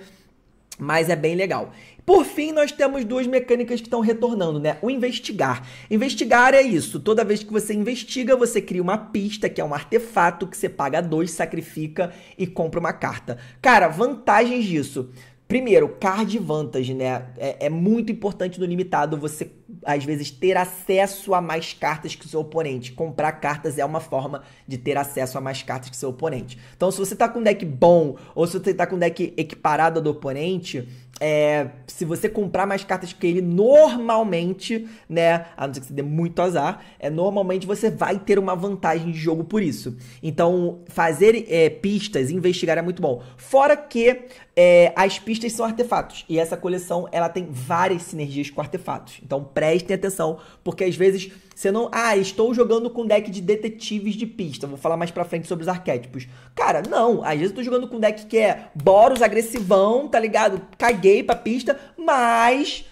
[SPEAKER 1] mas é bem legal. Por fim, nós temos duas mecânicas que estão retornando, né? O investigar. Investigar é isso. Toda vez que você investiga, você cria uma pista, que é um artefato que você paga dois, sacrifica e compra uma carta. Cara, vantagens disso. Primeiro, card vantage, né? É, é, muito importante no limitado você, às vezes, ter acesso a mais cartas que o seu oponente. Comprar cartas é uma forma de ter acesso a mais cartas que o seu oponente. Então, se você tá com um deck bom, ou se você tá com um deck equiparado ao do oponente, é, se você comprar mais cartas que ele, normalmente, né? A não ser que você dê muito azar, é, normalmente você vai ter uma vantagem de jogo por isso. Então, fazer é, pistas, investigar é muito bom. Fora que é, as pistas são artefatos e essa coleção ela tem várias sinergias com artefatos. Então prestem atenção, porque às vezes você não, ah, estou jogando com deck de detetives de pista. Vou falar mais para frente sobre os arquétipos. Cara, não, às vezes eu tô jogando com deck que é Boros agressivão, tá ligado? Caguei pra pista, mas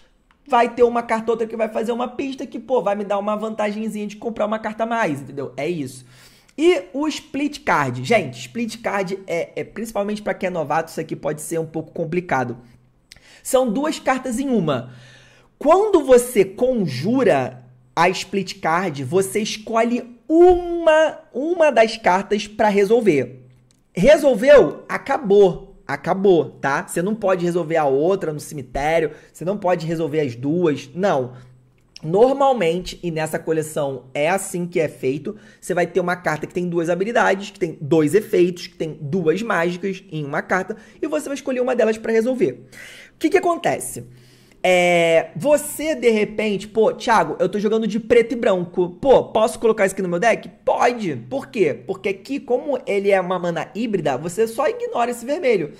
[SPEAKER 1] vai ter uma carta outra que vai fazer uma pista que, pô, vai me dar uma vantagemzinha de comprar uma carta a mais, entendeu? É isso. E o split card. Gente, split card é, é principalmente para quem é novato, isso aqui pode ser um pouco complicado. São duas cartas em uma. Quando você conjura a split card, você escolhe uma uma das cartas para resolver. Resolveu? Acabou. Acabou, tá? Você não pode resolver a outra no cemitério, você não pode resolver as duas, não. Normalmente, e nessa coleção é assim que é feito, você vai ter uma carta que tem duas habilidades, que tem dois efeitos, que tem duas mágicas em uma carta, e você vai escolher uma delas para resolver. O que, que acontece? É, você, de repente, pô, Thiago, eu tô jogando de preto e branco. Pô, posso colocar isso aqui no meu deck? Pode. Por quê? Porque aqui, como ele é uma mana híbrida, você só ignora esse vermelho.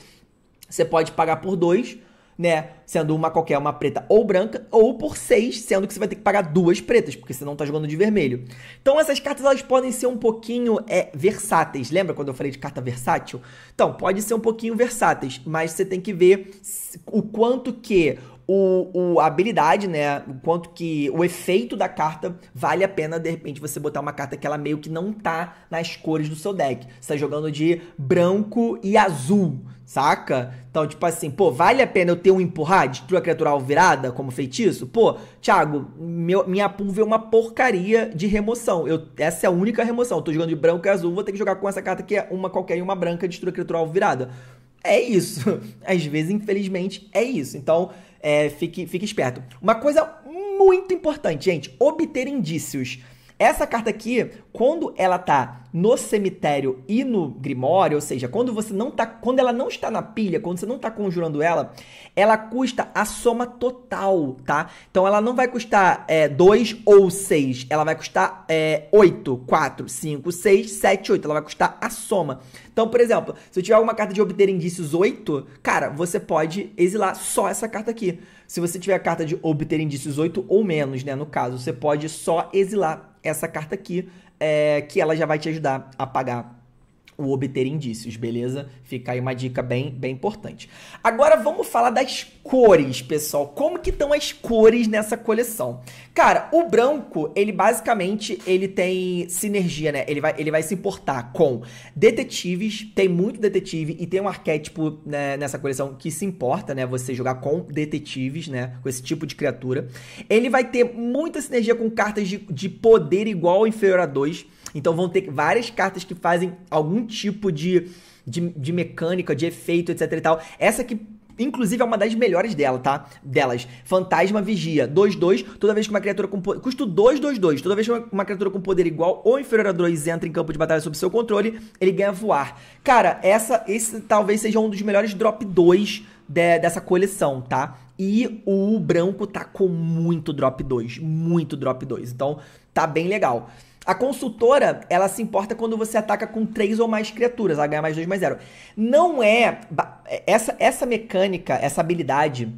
[SPEAKER 1] Você pode pagar por dois né? Sendo uma qualquer, uma preta ou branca, ou por seis, sendo que você vai ter que pagar duas pretas, porque você não tá jogando de vermelho. Então essas cartas elas podem ser um pouquinho é, versáteis. Lembra quando eu falei de carta versátil? Então, pode ser um pouquinho versáteis, mas você tem que ver o quanto que o, o, a habilidade, né? O quanto que o efeito da carta vale a pena, de repente, você botar uma carta que ela meio que não tá nas cores do seu deck. Você tá jogando de branco e azul, saca? Então, tipo assim, pô, vale a pena eu ter um empurrar, destruir a criatura virada como feitiço? Pô, Thiago, meu, minha pulva é uma porcaria de remoção. Eu, essa é a única remoção. Eu tô jogando de branco e azul, vou ter que jogar com essa carta que é uma qualquer e uma branca, destruir a criatura virada É isso. Às vezes, infelizmente, é isso. Então, é, fique, fique esperto. Uma coisa muito importante, gente, obter indícios. Essa carta aqui, quando ela tá no cemitério e no grimório, ou seja, quando você não tá, quando ela não está na pilha, quando você não tá conjurando ela, ela custa a soma total, tá? Então ela não vai custar 2 é, ou 6, ela vai custar 8, 4, 5, 6, 7, 8, ela vai custar a soma. Então, por exemplo, se eu tiver alguma carta de obter indícios 8, cara, você pode exilar só essa carta aqui. Se você tiver a carta de obter indícios 8 ou menos, né, no caso, você pode só exilar essa carta aqui, é, que ela já vai te ajudar a pagar o obter indícios, beleza? Fica aí uma dica bem, bem importante. Agora vamos falar das cores, pessoal. Como que estão as cores nessa coleção? Cara, o branco, ele basicamente, ele tem sinergia, né? Ele vai, ele vai se importar com detetives, tem muito detetive e tem um arquétipo né, nessa coleção que se importa, né? Você jogar com detetives, né? Com esse tipo de criatura. Ele vai ter muita sinergia com cartas de, de poder igual ou inferior a 2 então vão ter várias cartas que fazem algum tipo de, de, de mecânica, de efeito, etc e tal. Essa que Inclusive é uma das melhores dela, tá? Delas. Fantasma Vigia. 2-2. Toda vez que uma criatura com. poder... Custo 2, 2, 2. Toda vez que uma, uma criatura com poder igual ou inferior a 2 entra em campo de batalha sob seu controle, ele ganha voar. Cara, essa, esse talvez seja um dos melhores drop 2 de, dessa coleção, tá? E o branco tá com muito drop 2. Muito drop 2. Então, tá bem legal. A consultora, ela se importa quando você ataca com três ou mais criaturas, ela ganha mais dois, mais zero. Não é. Essa, essa mecânica, essa habilidade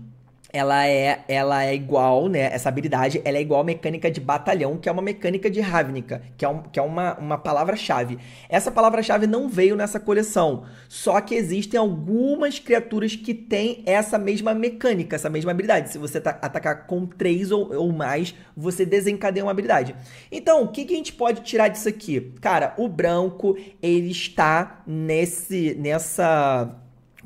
[SPEAKER 1] ela é, ela é igual, né? Essa habilidade, ela é igual à mecânica de batalhão, que é uma mecânica de Ravnica, que é, um, que é uma, uma palavra-chave. Essa palavra-chave não veio nessa coleção, só que existem algumas criaturas que têm essa mesma mecânica, essa mesma habilidade. Se você atacar com três ou, ou mais, você desencadeia uma habilidade. Então, o que, que a gente pode tirar disso aqui? Cara, o branco, ele está nesse, nessa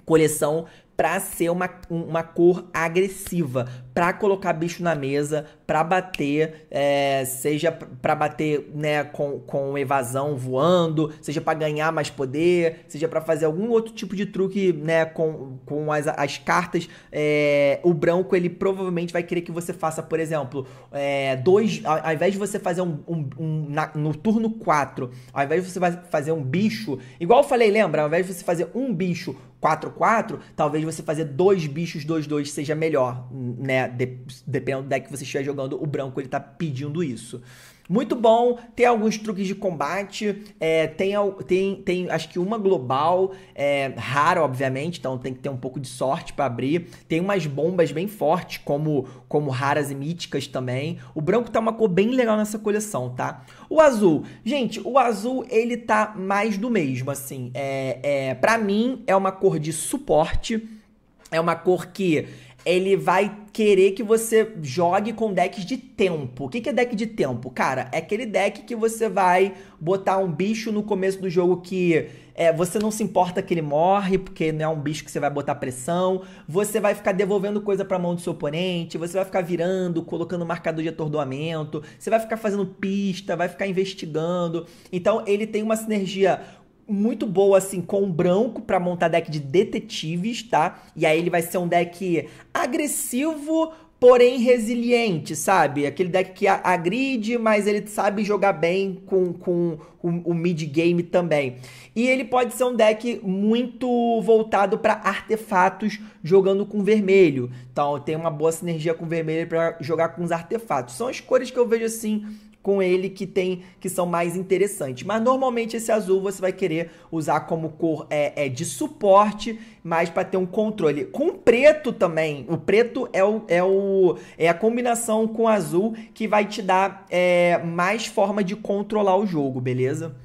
[SPEAKER 1] coleção para ser uma, uma cor agressiva, para colocar bicho na mesa, para bater, é, seja para bater né, com, com evasão voando, seja para ganhar mais poder, seja para fazer algum outro tipo de truque né, com, com as, as cartas. É, o branco ele provavelmente vai querer que você faça, por exemplo, é, dois. Ao, ao, invés de você fazer um. um, um na, no turno 4, ao invés de você fazer um bicho, igual eu falei, lembra? Ao invés de você fazer um bicho 4-4, talvez você fazer dois bichos 2-2 seja melhor, né? De, dependendo do deck que você estiver jogando, o branco ele tá pedindo isso. Muito bom, tem alguns truques de combate, é, tem, tem, tem acho que uma global, é, rara, obviamente, então tem que ter um pouco de sorte para abrir. Tem umas bombas bem fortes, como, como raras e míticas também. O branco tá uma cor bem legal nessa coleção, tá? O azul, gente, o azul ele tá mais do mesmo, assim. É, é, para mim é uma cor de suporte, é uma cor que ele vai querer que você jogue com decks de tempo. O que, é deck de tempo? Cara, é aquele deck que você vai botar um bicho no começo do jogo que é, você não se importa que ele morre, porque não é um bicho que você vai botar pressão. Você vai ficar devolvendo coisa pra mão do seu oponente, você vai ficar virando, colocando marcador de atordoamento, você vai ficar fazendo pista, vai ficar investigando. Então ele tem uma sinergia muito boa, assim, com o branco para montar deck de detetives, tá? E aí ele vai ser um deck agressivo, porém resiliente, sabe? Aquele deck que agride, mas ele sabe jogar bem com, com o, o mid-game também. E ele pode ser um deck muito voltado para artefatos jogando com vermelho. Então tem uma boa sinergia com vermelho para jogar com os artefatos. São as cores que eu vejo assim com ele que tem que são mais interessantes. Mas normalmente esse azul você vai querer usar como cor é, é de suporte, mas para ter um controle. Com preto também. O preto é, o, é, o, é a combinação com azul que vai te dar é, mais forma de controlar o jogo, beleza?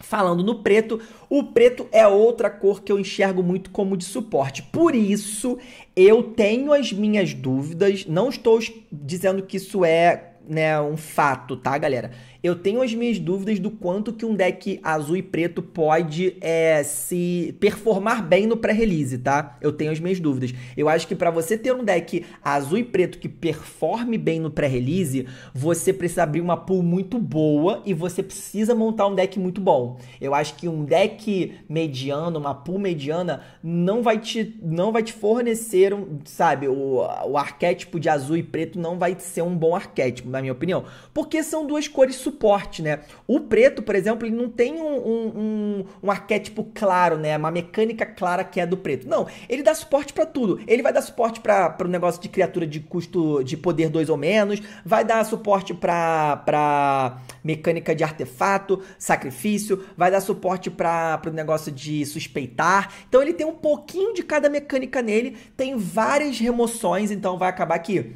[SPEAKER 1] Falando no preto, o preto é outra cor que eu enxergo muito como de suporte. Por isso, eu tenho as minhas dúvidas. Não estou dizendo que isso é né, um fato, tá, galera? eu tenho as minhas dúvidas do quanto que um deck azul e preto pode é, se performar bem no pré-release, tá? Eu tenho as minhas dúvidas. Eu acho que para você ter um deck azul e preto que performe bem no pré-release, você precisa abrir uma pool muito boa e você precisa montar um deck muito bom. Eu acho que um deck mediano, uma pool mediana, não vai te, não vai te fornecer, um, sabe, o, o arquétipo de azul e preto não vai ser um bom arquétipo, na minha opinião. Porque são duas cores suporte, né? O preto, por exemplo, ele não tem um, um, um, um arquétipo claro, né? Uma mecânica clara que é do preto. Não, ele dá suporte para tudo. Ele vai dar suporte para o negócio de criatura de custo de poder 2 ou menos, vai dar suporte para mecânica de artefato, sacrifício, vai dar suporte para o negócio de suspeitar. Então ele tem um pouquinho de cada mecânica nele, tem várias remoções, então vai acabar aqui.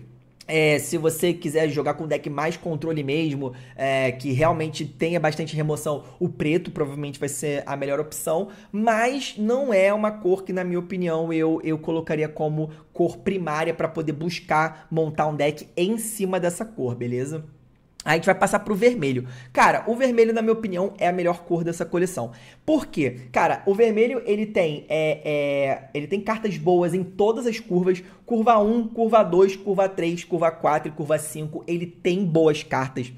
[SPEAKER 1] É, se você quiser jogar com um deck mais controle mesmo, é, que realmente tenha bastante remoção, o preto provavelmente vai ser a melhor opção, mas não é uma cor que, na minha opinião, eu, eu colocaria como cor primária para poder buscar montar um deck em cima dessa cor, beleza? Aí a gente vai passar pro vermelho. Cara, o vermelho, na minha opinião, é a melhor cor dessa coleção. Por quê? Cara, o vermelho, ele tem, é, é, ele tem cartas boas em todas as curvas. Curva 1, curva 2, curva 3, curva 4 e curva 5. Ele tem boas cartas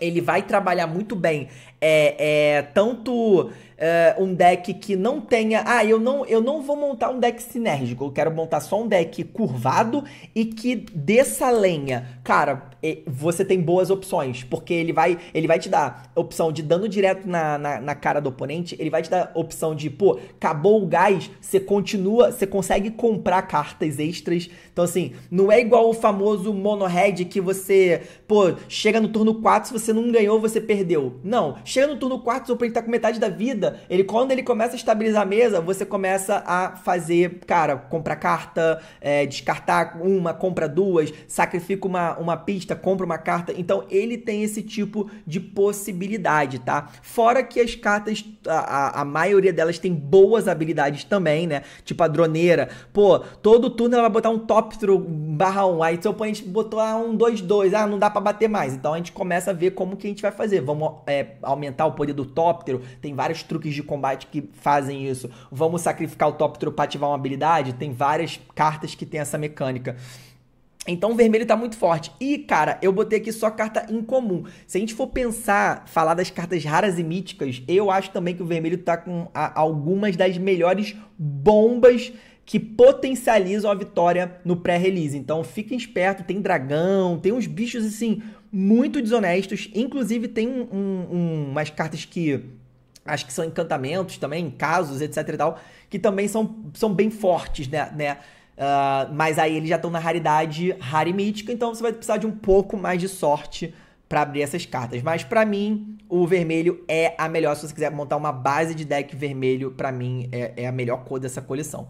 [SPEAKER 1] ele vai trabalhar muito bem é, é tanto é, um deck que não tenha. Ah, eu não, eu não vou montar um deck sinérgico, eu quero montar só um deck curvado e que desça lenha. Cara, você tem boas opções, porque ele vai, ele vai te dar opção de dano direto na, na, na cara do oponente, ele vai te dar opção de, pô, acabou o gás, você continua, você consegue comprar cartas extras. Então, assim, não é igual o famoso mono red que você, pô, chega no turno 4, se você não ganhou, você perdeu. Não, Chega no turno 4, o oponente tá com metade da vida. Ele, quando ele começa a estabilizar a mesa, você começa a fazer, cara, comprar carta, é, descartar uma, compra duas, sacrifica uma, uma pista, compra uma carta. Então ele tem esse tipo de possibilidade, tá? Fora que as cartas, a, a, a maioria delas tem boas habilidades também, né? Tipo a droneira. Pô, todo turno ela vai botar um top through barra 1. Um. Aí seu oponente botou ah, um 2-2. Ah, não dá para bater mais. Então a gente começa a ver como que a gente vai fazer. Vamos é, aumentar aumentar o poder do tóptero. Tem vários truques de combate que fazem isso. Vamos sacrificar o tóptero para ativar uma habilidade. Tem várias cartas que tem essa mecânica. Então o vermelho tá muito forte. E, cara, eu botei aqui só carta incomum. Se a gente for pensar, falar das cartas raras e míticas, eu acho também que o vermelho tá com a, algumas das melhores bombas que potencializam a vitória no pré-release. Então fiquem esperto tem dragão, tem uns bichos assim muito desonestos. Inclusive, tem um, um, umas cartas que acho que são encantamentos também, casos, etc e tal, que também são, são bem fortes, né? né? Uh, mas aí eles já estão na raridade rara e mítica, então você vai precisar de um pouco mais de sorte para abrir essas cartas. Mas para mim, o vermelho é a melhor. Se você quiser montar uma base de deck vermelho, para mim é, é a melhor cor dessa coleção.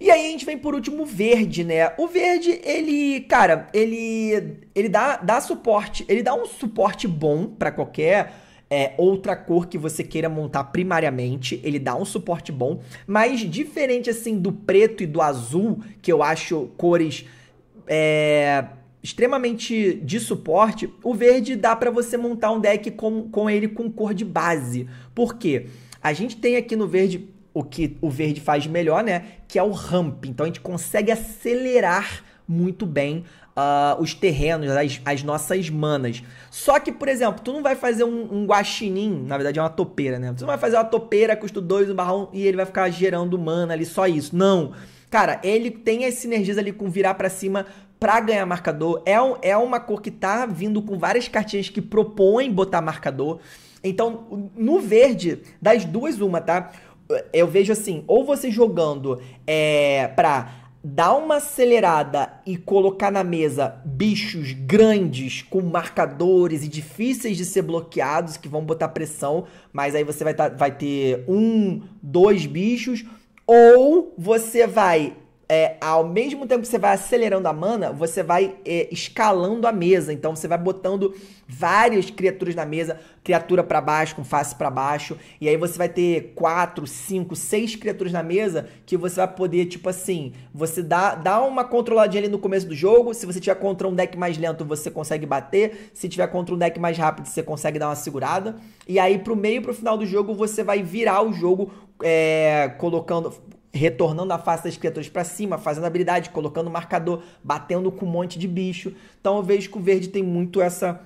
[SPEAKER 1] E aí a gente vem por último o verde, né? O verde, ele, cara, ele ele dá, dá suporte, ele dá um suporte bom para qualquer é, outra cor que você queira montar primariamente, ele dá um suporte bom, mas diferente assim do preto e do azul, que eu acho cores é, extremamente de suporte, o verde dá para você montar um deck com, com ele com cor de base. Por quê? A gente tem aqui no verde o que o verde faz melhor, né? Que é o ramp. Então a gente consegue acelerar muito bem uh, os terrenos, as, as, nossas manas. Só que, por exemplo, tu não vai fazer um, um guaxinim, na verdade é uma topeira, né? Tu não vai fazer uma topeira, custa 2, um barrão, e ele vai ficar gerando mana ali, só isso. Não. Cara, ele tem as sinergias ali com virar para cima para ganhar marcador. É, é uma cor que tá vindo com várias cartinhas que propõem botar marcador. Então, no verde, das duas, uma, tá? eu vejo assim, ou você jogando é, pra dar uma acelerada e colocar na mesa bichos grandes com marcadores e difíceis de ser bloqueados que vão botar pressão, mas aí você vai, tá, vai ter um, dois bichos, ou você vai é, ao mesmo tempo que você vai acelerando a mana, você vai é, escalando a mesa. Então você vai botando várias criaturas na mesa, criatura para baixo, com face para baixo, e aí você vai ter quatro, cinco, seis criaturas na mesa que você vai poder, tipo assim, você dá, dá uma controladinha ali no começo do jogo. Se você tiver contra um deck mais lento, você consegue bater. Se tiver contra um deck mais rápido, você consegue dar uma segurada. E aí pro meio, pro final do jogo, você vai virar o jogo é, colocando retornando a face das criaturas para cima, fazendo habilidade, colocando marcador, batendo com um monte de bicho. Então eu vejo que o verde tem muito essa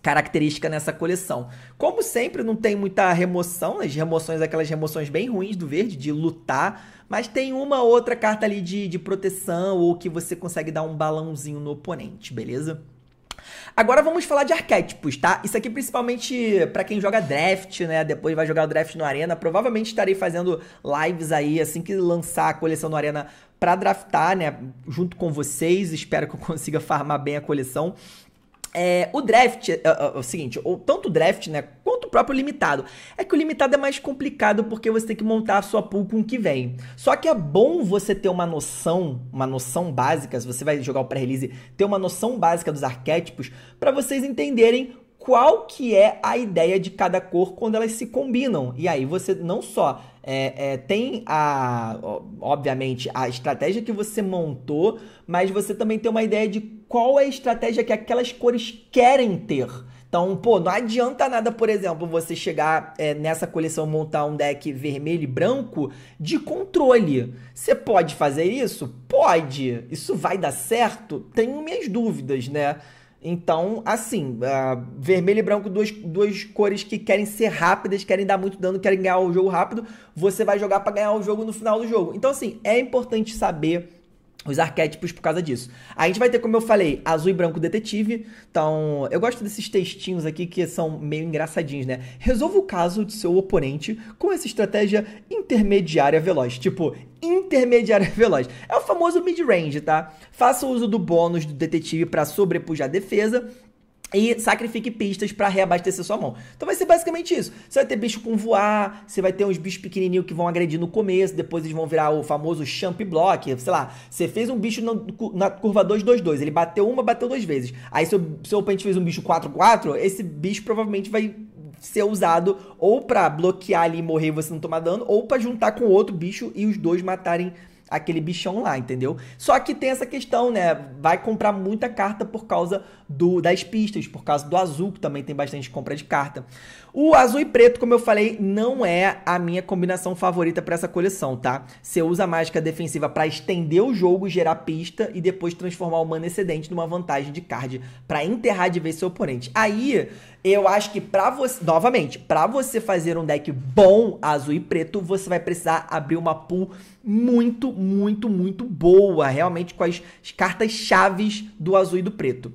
[SPEAKER 1] característica nessa coleção. Como sempre, não tem muita remoção, as remoções, aquelas remoções bem ruins do verde, de lutar, mas tem uma outra carta ali de, de proteção ou que você consegue dar um balãozinho no oponente, beleza? Agora vamos falar de arquétipos, tá? Isso aqui principalmente para quem joga draft, né? Depois vai jogar o draft no Arena. Provavelmente estarei fazendo lives aí assim que lançar a coleção no Arena para draftar, né? Junto com vocês. Espero que eu consiga farmar bem a coleção. É, o draft, é, é, é o seguinte, ou tanto o draft, né, quanto o próprio limitado. É que o limitado é mais complicado porque você tem que montar a sua pool com o que vem. Só que é bom você ter uma noção, uma noção básica, se você vai jogar o pré-release, ter uma noção básica dos arquétipos para vocês entenderem qual que é a ideia de cada cor quando elas se combinam. E aí você não só é, é, tem a, obviamente, a estratégia que você montou, mas você também tem uma ideia de qual é a estratégia que aquelas cores querem ter. Então, pô, não adianta nada, por exemplo, você chegar é, nessa coleção montar um deck vermelho e branco de controle. Você pode fazer isso? Pode. Isso vai dar certo? Tenho minhas dúvidas, né? Então, assim, uh, vermelho e branco, duas, duas cores que querem ser rápidas, querem dar muito dano, querem ganhar o jogo rápido. Você vai jogar para ganhar o jogo no final do jogo. Então, assim, é importante saber os arquétipos por causa disso. A gente vai ter, como eu falei, azul e branco detetive. Então, eu gosto desses textinhos aqui que são meio engraçadinhos, né? Resolva o caso de seu oponente com essa estratégia intermediária veloz. Tipo, intermediária é veloz. É o famoso mid-range, tá? Faça uso do bônus do detetive para sobrepujar a defesa e sacrifique pistas para reabastecer sua mão. Então vai ser basicamente isso. Você vai ter bicho com voar, você vai ter uns bichos pequenininhos que vão agredir no começo, depois eles vão virar o famoso champ block, sei lá. Você fez um bicho na, curva 2-2-2, ele bateu uma, bateu duas vezes. Aí seu, seu oponente fez um bicho 4-4, esse bicho provavelmente vai ser usado ou para bloquear ali e morrer e você não tomar dano, ou para juntar com outro bicho e os dois matarem aquele bichão lá, entendeu? Só que tem essa questão, né? Vai comprar muita carta por causa do, das pistas, por causa do azul, que também tem bastante compra de carta. O azul e preto, como eu falei, não é a minha combinação favorita para essa coleção, tá? Você usa a mágica defensiva para estender o jogo, gerar pista e depois transformar o mana excedente numa vantagem de card para enterrar de vez seu oponente. Aí, eu acho que para você, novamente, para você fazer um deck bom azul e preto, você vai precisar abrir uma pool muito, muito, muito boa, realmente com as cartas chaves do azul e do preto.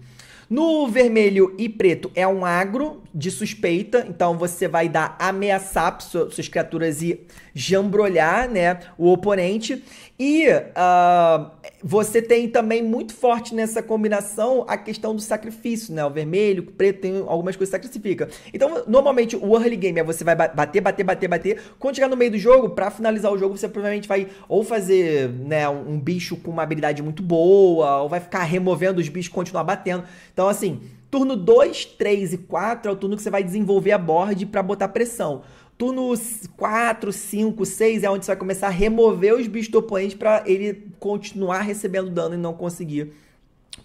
[SPEAKER 1] No vermelho e preto é um agro de suspeita, então você vai dar ameaçar suas criaturas e jambrolhar né, o oponente. E uh, você tem também muito forte nessa combinação a questão do sacrifício, né? O vermelho, o preto, tem algumas coisas que sacrifica. Então, normalmente o early game é você vai bater, bater, bater, bater. Quando chegar no meio do jogo, para finalizar o jogo, você provavelmente vai ou fazer, né, um bicho com uma habilidade muito boa, ou vai ficar removendo os bichos e continuar batendo. Então, assim, turno 2, 3 e 4 é o turno que você vai desenvolver a board para botar pressão. Tu nos 4, 5, 6 é onde você vai começar a remover os bichos do oponente pra ele continuar recebendo dano e não conseguir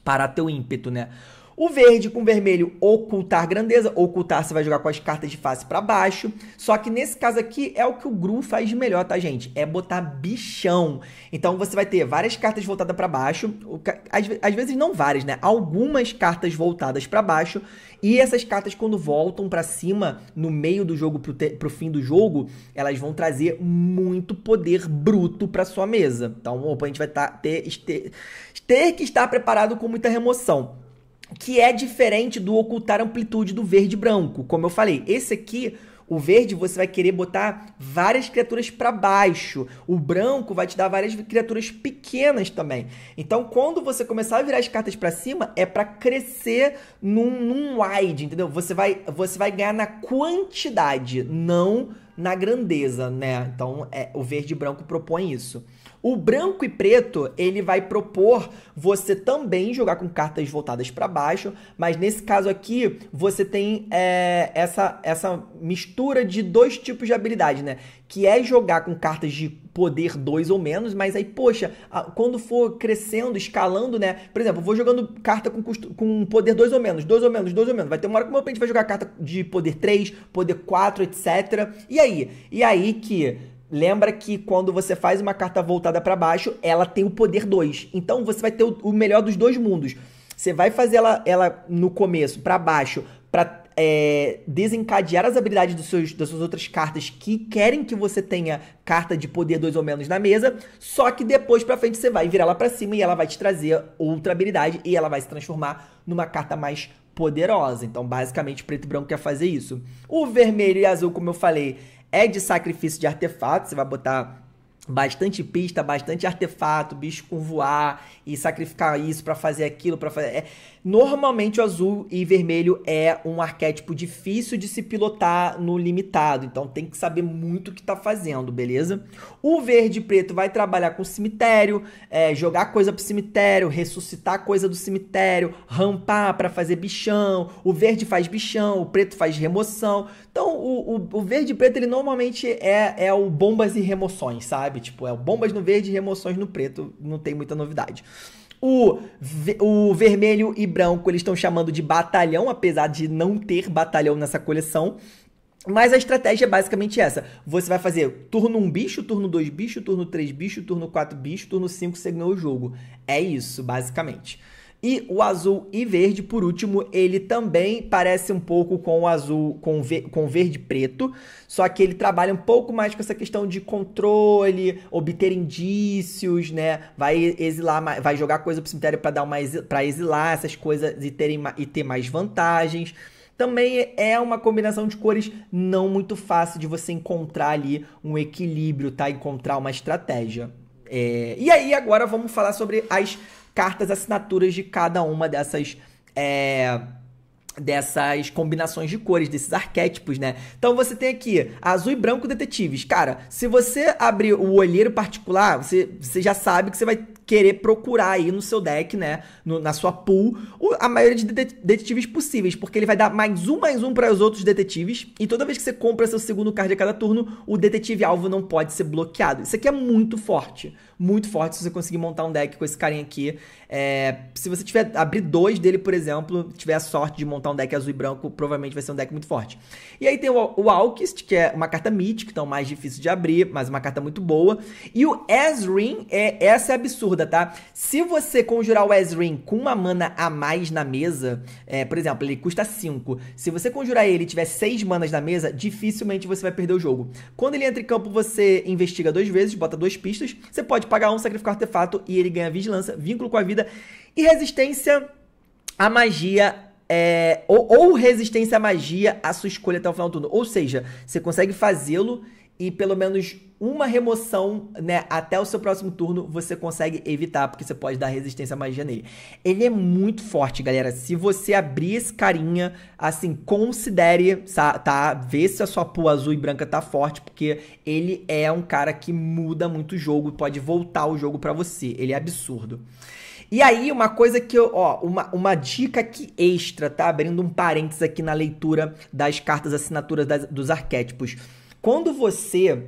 [SPEAKER 1] parar teu ímpeto, né? O verde com vermelho ocultar grandeza, ocultar você vai jogar com as cartas de face para baixo. Só que nesse caso aqui é o que o Gru faz de melhor, tá, gente? É botar bichão. Então você vai ter várias cartas voltadas para baixo, às, vezes não várias, né? Algumas cartas voltadas para baixo e essas cartas quando voltam para cima no meio do jogo pro, o pro fim do jogo, elas vão trazer muito poder bruto para sua mesa. Então, o a gente vai tá, ter, ter, ter que estar preparado com muita remoção que é diferente do ocultar amplitude do verde branco. Como eu falei, esse aqui, o verde, você vai querer botar várias criaturas para baixo. O branco vai te dar várias criaturas pequenas também. Então, quando você começar a virar as cartas para cima, é para crescer num, num wide, entendeu? Você vai, você vai ganhar na quantidade, não na grandeza, né? Então, é, o verde e branco propõe isso. O branco e preto, ele vai propor você também jogar com cartas voltadas para baixo, mas nesse caso aqui, você tem é, essa, essa mistura de dois tipos de habilidade, né? Que é jogar com cartas de poder 2 ou menos, mas aí, poxa, quando for crescendo, escalando, né? Por exemplo, vou jogando carta com, custo, com poder 2 ou menos, 2 ou menos, 2 ou menos. Vai ter uma hora que o meu pente vai jogar carta de poder 3, poder 4, etc. E aí? E aí que Lembra que quando você faz uma carta voltada para baixo, ela tem o poder 2. Então você vai ter o, melhor dos dois mundos. Você vai fazer ela, ela no começo para baixo para é, desencadear as habilidades dos seus, das suas outras cartas que querem que você tenha carta de poder dois ou menos na mesa, só que depois pra frente você vai virar ela pra cima e ela vai te trazer outra habilidade e ela vai se transformar numa carta mais poderosa. Então, basicamente, preto e branco quer fazer isso. O vermelho e azul, como eu falei, é de sacrifício de artefato, você vai botar bastante pista, bastante artefato, bicho com voar e sacrificar isso para fazer aquilo, para fazer é, Normalmente o azul e vermelho é um arquétipo difícil de se pilotar no limitado, então tem que saber muito o que tá fazendo, beleza? O verde e preto vai trabalhar com cemitério, é, jogar coisa pro cemitério, ressuscitar coisa do cemitério, rampar para fazer bichão, o verde faz bichão, o preto faz remoção. Então o, o, o verde e preto ele normalmente é, é o bombas e remoções, sabe? Tipo, é o bombas no verde e remoções no preto, não tem muita novidade. O, o vermelho e branco eles estão chamando de batalhão, apesar de não ter batalhão nessa coleção. Mas a estratégia é basicamente essa. Você vai fazer turno 1 bicho, turno 2 bicho, turno 3 bicho, turno 4 bicho, turno 5 você ganhou o jogo. É isso, basicamente. E o azul e verde, por último, ele também parece um pouco com o azul, com, ver, com verde preto, só que ele trabalha um pouco mais com essa questão de controle, obter indícios, né? Vai exilar, vai jogar coisa pro cemitério para dar uma para exilar essas coisas e terem e ter mais vantagens. Também é uma combinação de cores não muito fácil de você encontrar ali um equilíbrio, tá? Encontrar uma estratégia. É... E aí agora vamos falar sobre as cartas assinaturas de cada uma dessas. É, dessas combinações de cores, desses arquétipos, né? Então você tem aqui azul e branco detetives. Cara, se você abrir o olheiro particular, você, você já sabe que você vai querer procurar aí no seu deck, né? No, na sua pool, a maioria de detetives possíveis, porque ele vai dar mais um, mais um para os outros detetives. E toda vez que você compra seu segundo card a cada turno, o detetive alvo não pode ser bloqueado. Isso aqui é muito forte muito forte se você conseguir montar um deck com esse carinha aqui. É, se você tiver abrir dois dele, por exemplo, tiver a sorte de montar um deck azul e branco, provavelmente vai ser um deck muito forte. E aí tem o, o Alkist, que é uma carta mítica, então mais difícil de abrir, mas uma carta muito boa. E o Ezrin, é, essa é absurda, tá? Se você conjurar o Ezrin com uma mana a mais na mesa, é, por exemplo, ele custa 5. Se você conjurar ele e tiver 6 manas na mesa, dificilmente você vai perder o jogo. Quando ele entra em campo, você investiga duas vezes, bota duas pistas. Você pode pagar um, sacrificar um artefato e ele ganha vigilância, vínculo com a vida e resistência à magia. É, ou, ou resistência à magia à sua escolha até o final do turno. Ou seja, você consegue fazê-lo e pelo menos uma remoção, né, até o seu próximo turno você consegue evitar, porque você pode dar resistência à magia nele. Ele é muito forte, galera. Se você abrir esse carinha, assim, considere, tá? Vê se a sua pool azul e branca tá forte, porque ele é um cara que muda muito o jogo, pode voltar o jogo para você. Ele é absurdo. E aí, uma coisa que eu, ó, uma, uma dica que extra, tá? Abrindo um parênteses aqui na leitura das cartas assinaturas das, dos arquétipos. Quando você.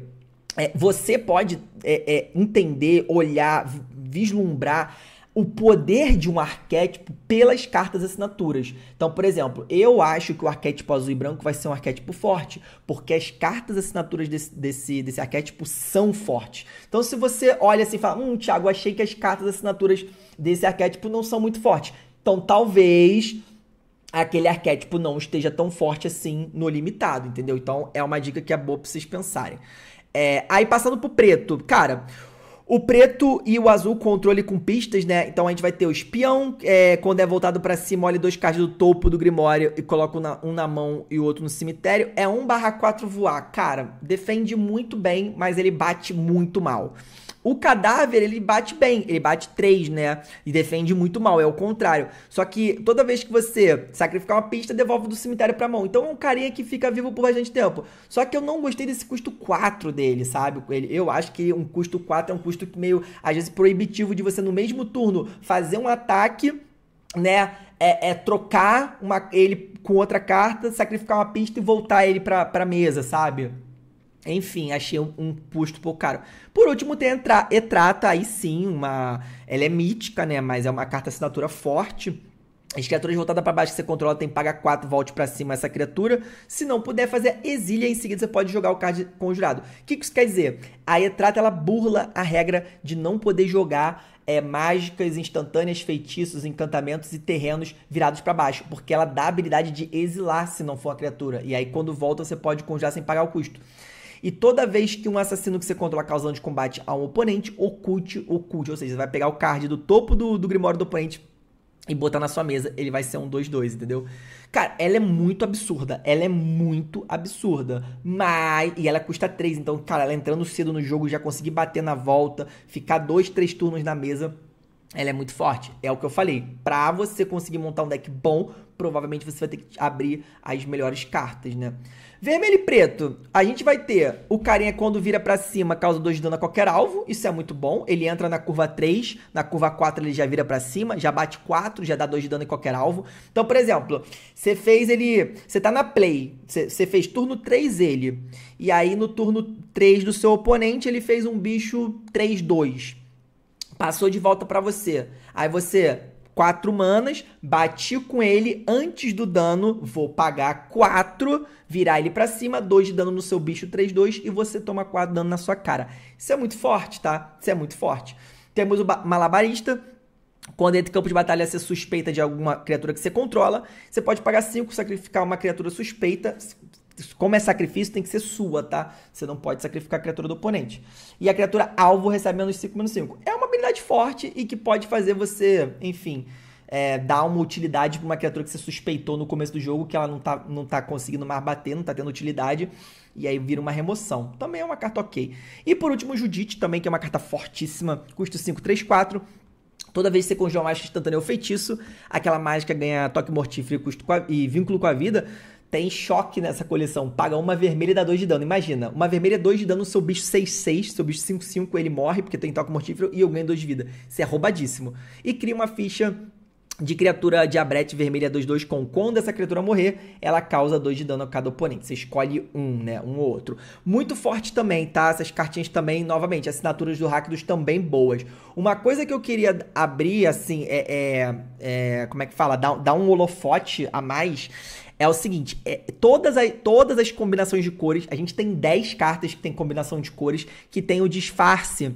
[SPEAKER 1] É, você pode é, é entender, olhar, vislumbrar o poder de um arquétipo pelas cartas assinaturas. Então, por exemplo, eu acho que o arquétipo azul e branco vai ser um arquétipo forte, porque as cartas assinaturas desse, desse, desse arquétipo são fortes. Então, se você olha assim e fala, hum, Thiago, achei que as cartas assinaturas desse arquétipo não são muito fortes. Então, talvez aquele arquétipo não esteja tão forte assim no limitado, entendeu? Então é uma dica que é boa pra vocês pensarem. É, aí passando pro preto, cara. O preto e o azul controle com pistas, né? Então a gente vai ter o espião, é, quando é voltado para cima, olha dois cards do topo do Grimório e coloca um na, mão e o outro no cemitério. É 1 barra 4 voar. Cara, defende muito bem, mas ele bate muito mal. O cadáver, ele bate bem, ele bate 3, né? E defende muito mal, é o contrário. Só que toda vez que você sacrificar uma pista, devolve do cemitério pra mão. Então é um carinha que fica vivo por bastante tempo. Só que eu não gostei desse custo 4 dele, sabe? Ele, eu acho que um custo 4 é um custo meio, às vezes, proibitivo de você, no mesmo turno, fazer um ataque, né? É, é, trocar uma, ele com outra carta, sacrificar uma pista e voltar ele pra, pra mesa, sabe? Enfim, achei um, um custo pouco caro. Por último, tem a Etrata, aí sim, uma. Ela é mítica, né? Mas é uma carta assinatura forte. As criaturas voltadas para baixo que você controla tem paga 4, volte para cima essa criatura. Se não puder fazer exília, em seguida você pode jogar o card conjurado. O que, que isso quer dizer? A Etrata ela burla a regra de não poder jogar é, mágicas instantâneas, feitiços, encantamentos e terrenos virados para baixo, porque ela dá a habilidade de exilar se não for a criatura. E aí quando volta você pode conjurar sem pagar o custo. E toda vez que um assassino que você controla causando de combate a um oponente, oculte, oculte. Ou seja, você vai pegar o card do topo do, do Grimório do oponente e botar na sua mesa, ele vai ser um 2-2, entendeu? Cara, ela é muito absurda, ela é muito absurda, mas... E ela custa 3, então, cara, ela entrando cedo no jogo, já conseguir bater na volta, ficar 2, 3 turnos na mesa, ela é muito forte. É o que eu falei, pra você conseguir montar um deck bom, provavelmente você vai ter que abrir as melhores cartas, né? Vermelho e preto, a gente vai ter o carinha quando vira para cima, causa 2 de dano a qualquer alvo, isso é muito bom. Ele entra na curva 3, na curva 4 ele já vira para cima, já bate 4, já dá 2 de dano em qualquer alvo. Então, por exemplo, você fez ele, você tá na play, você fez turno 3 ele, e aí no turno 3 do seu oponente ele fez um bicho 3-2. Passou de volta para você. Aí você quatro manas, bati com ele antes do dano, vou pagar quatro, virar ele para cima, dois de dano no seu bicho, 3, 2, e você toma quatro dano na sua cara. Isso é muito forte, tá? Isso é muito forte. Temos o Malabarista, quando entra em campo de batalha você suspeita de alguma criatura que você controla, você pode pagar 5, sacrificar uma criatura suspeita, como é sacrifício, tem que ser sua, tá? Você não pode sacrificar a criatura do oponente. E a criatura alvo recebe menos 5, menos 5. É uma habilidade forte e que pode fazer você, enfim, é, dar uma utilidade para uma criatura que você suspeitou no começo do jogo, que ela não tá, não tá conseguindo mais bater, não tá tendo utilidade. E aí vira uma remoção. Também é uma carta ok. E por último, o Judite, também, que é uma carta fortíssima, custo 5, 3, 4. Toda vez que você conjura uma mágica instantânea ou feitiço, aquela mágica ganha toque mortífero e, custo a, e vínculo com a vida tem choque nessa coleção. Paga uma vermelha e dá 2 de dano. Imagina, uma vermelha é 2 de dano, seu bicho 6-6, seu bicho 5-5, ele morre porque tem toque mortífero e eu ganho 2 de vida. Isso é roubadíssimo. E cria uma ficha de criatura diabrete vermelha 2-2 com quando essa criatura morrer, ela causa 2 de dano a cada oponente. Você escolhe um, né? Um ou outro. Muito forte também, tá? Essas cartinhas também, novamente, assinaturas do Rakdos também boas. Uma coisa que eu queria abrir, assim, é. é, é como é que fala? Dá, dar um holofote a mais é o seguinte: é, todas, a, todas as combinações de cores, a gente tem 10 cartas que tem combinação de cores que tem o disfarce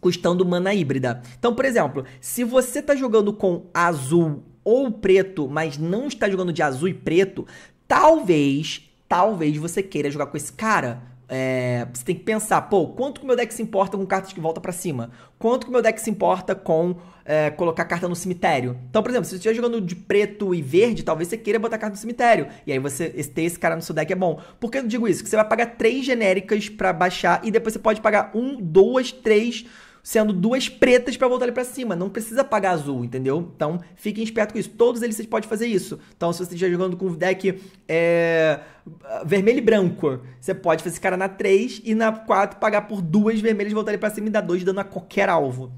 [SPEAKER 1] custando mana híbrida. Então, por exemplo, se você está jogando com azul ou preto, mas não está jogando de azul e preto, talvez, talvez você queira jogar com esse cara é, você tem que pensar, pô, quanto que o meu deck se importa com cartas que volta para cima? Quanto que o meu deck se importa com é, colocar carta no cemitério? Então, por exemplo, se você estiver jogando de preto e verde, talvez você queira botar carta no cemitério. E aí você ter esse cara no seu deck é bom. Por que eu digo isso? Que você vai pagar três genéricas para baixar e depois você pode pagar um, duas, três sendo duas pretas para voltar ali para cima. Não precisa pagar azul, entendeu? Então, fiquem esperto com isso. Todos eles vocês podem fazer isso. Então, se você estiver jogando com deck é, vermelho e branco, você pode fazer esse cara na 3 e na 4 pagar por duas vermelhas e voltar ali para cima e dar 2 dando a qualquer alvo.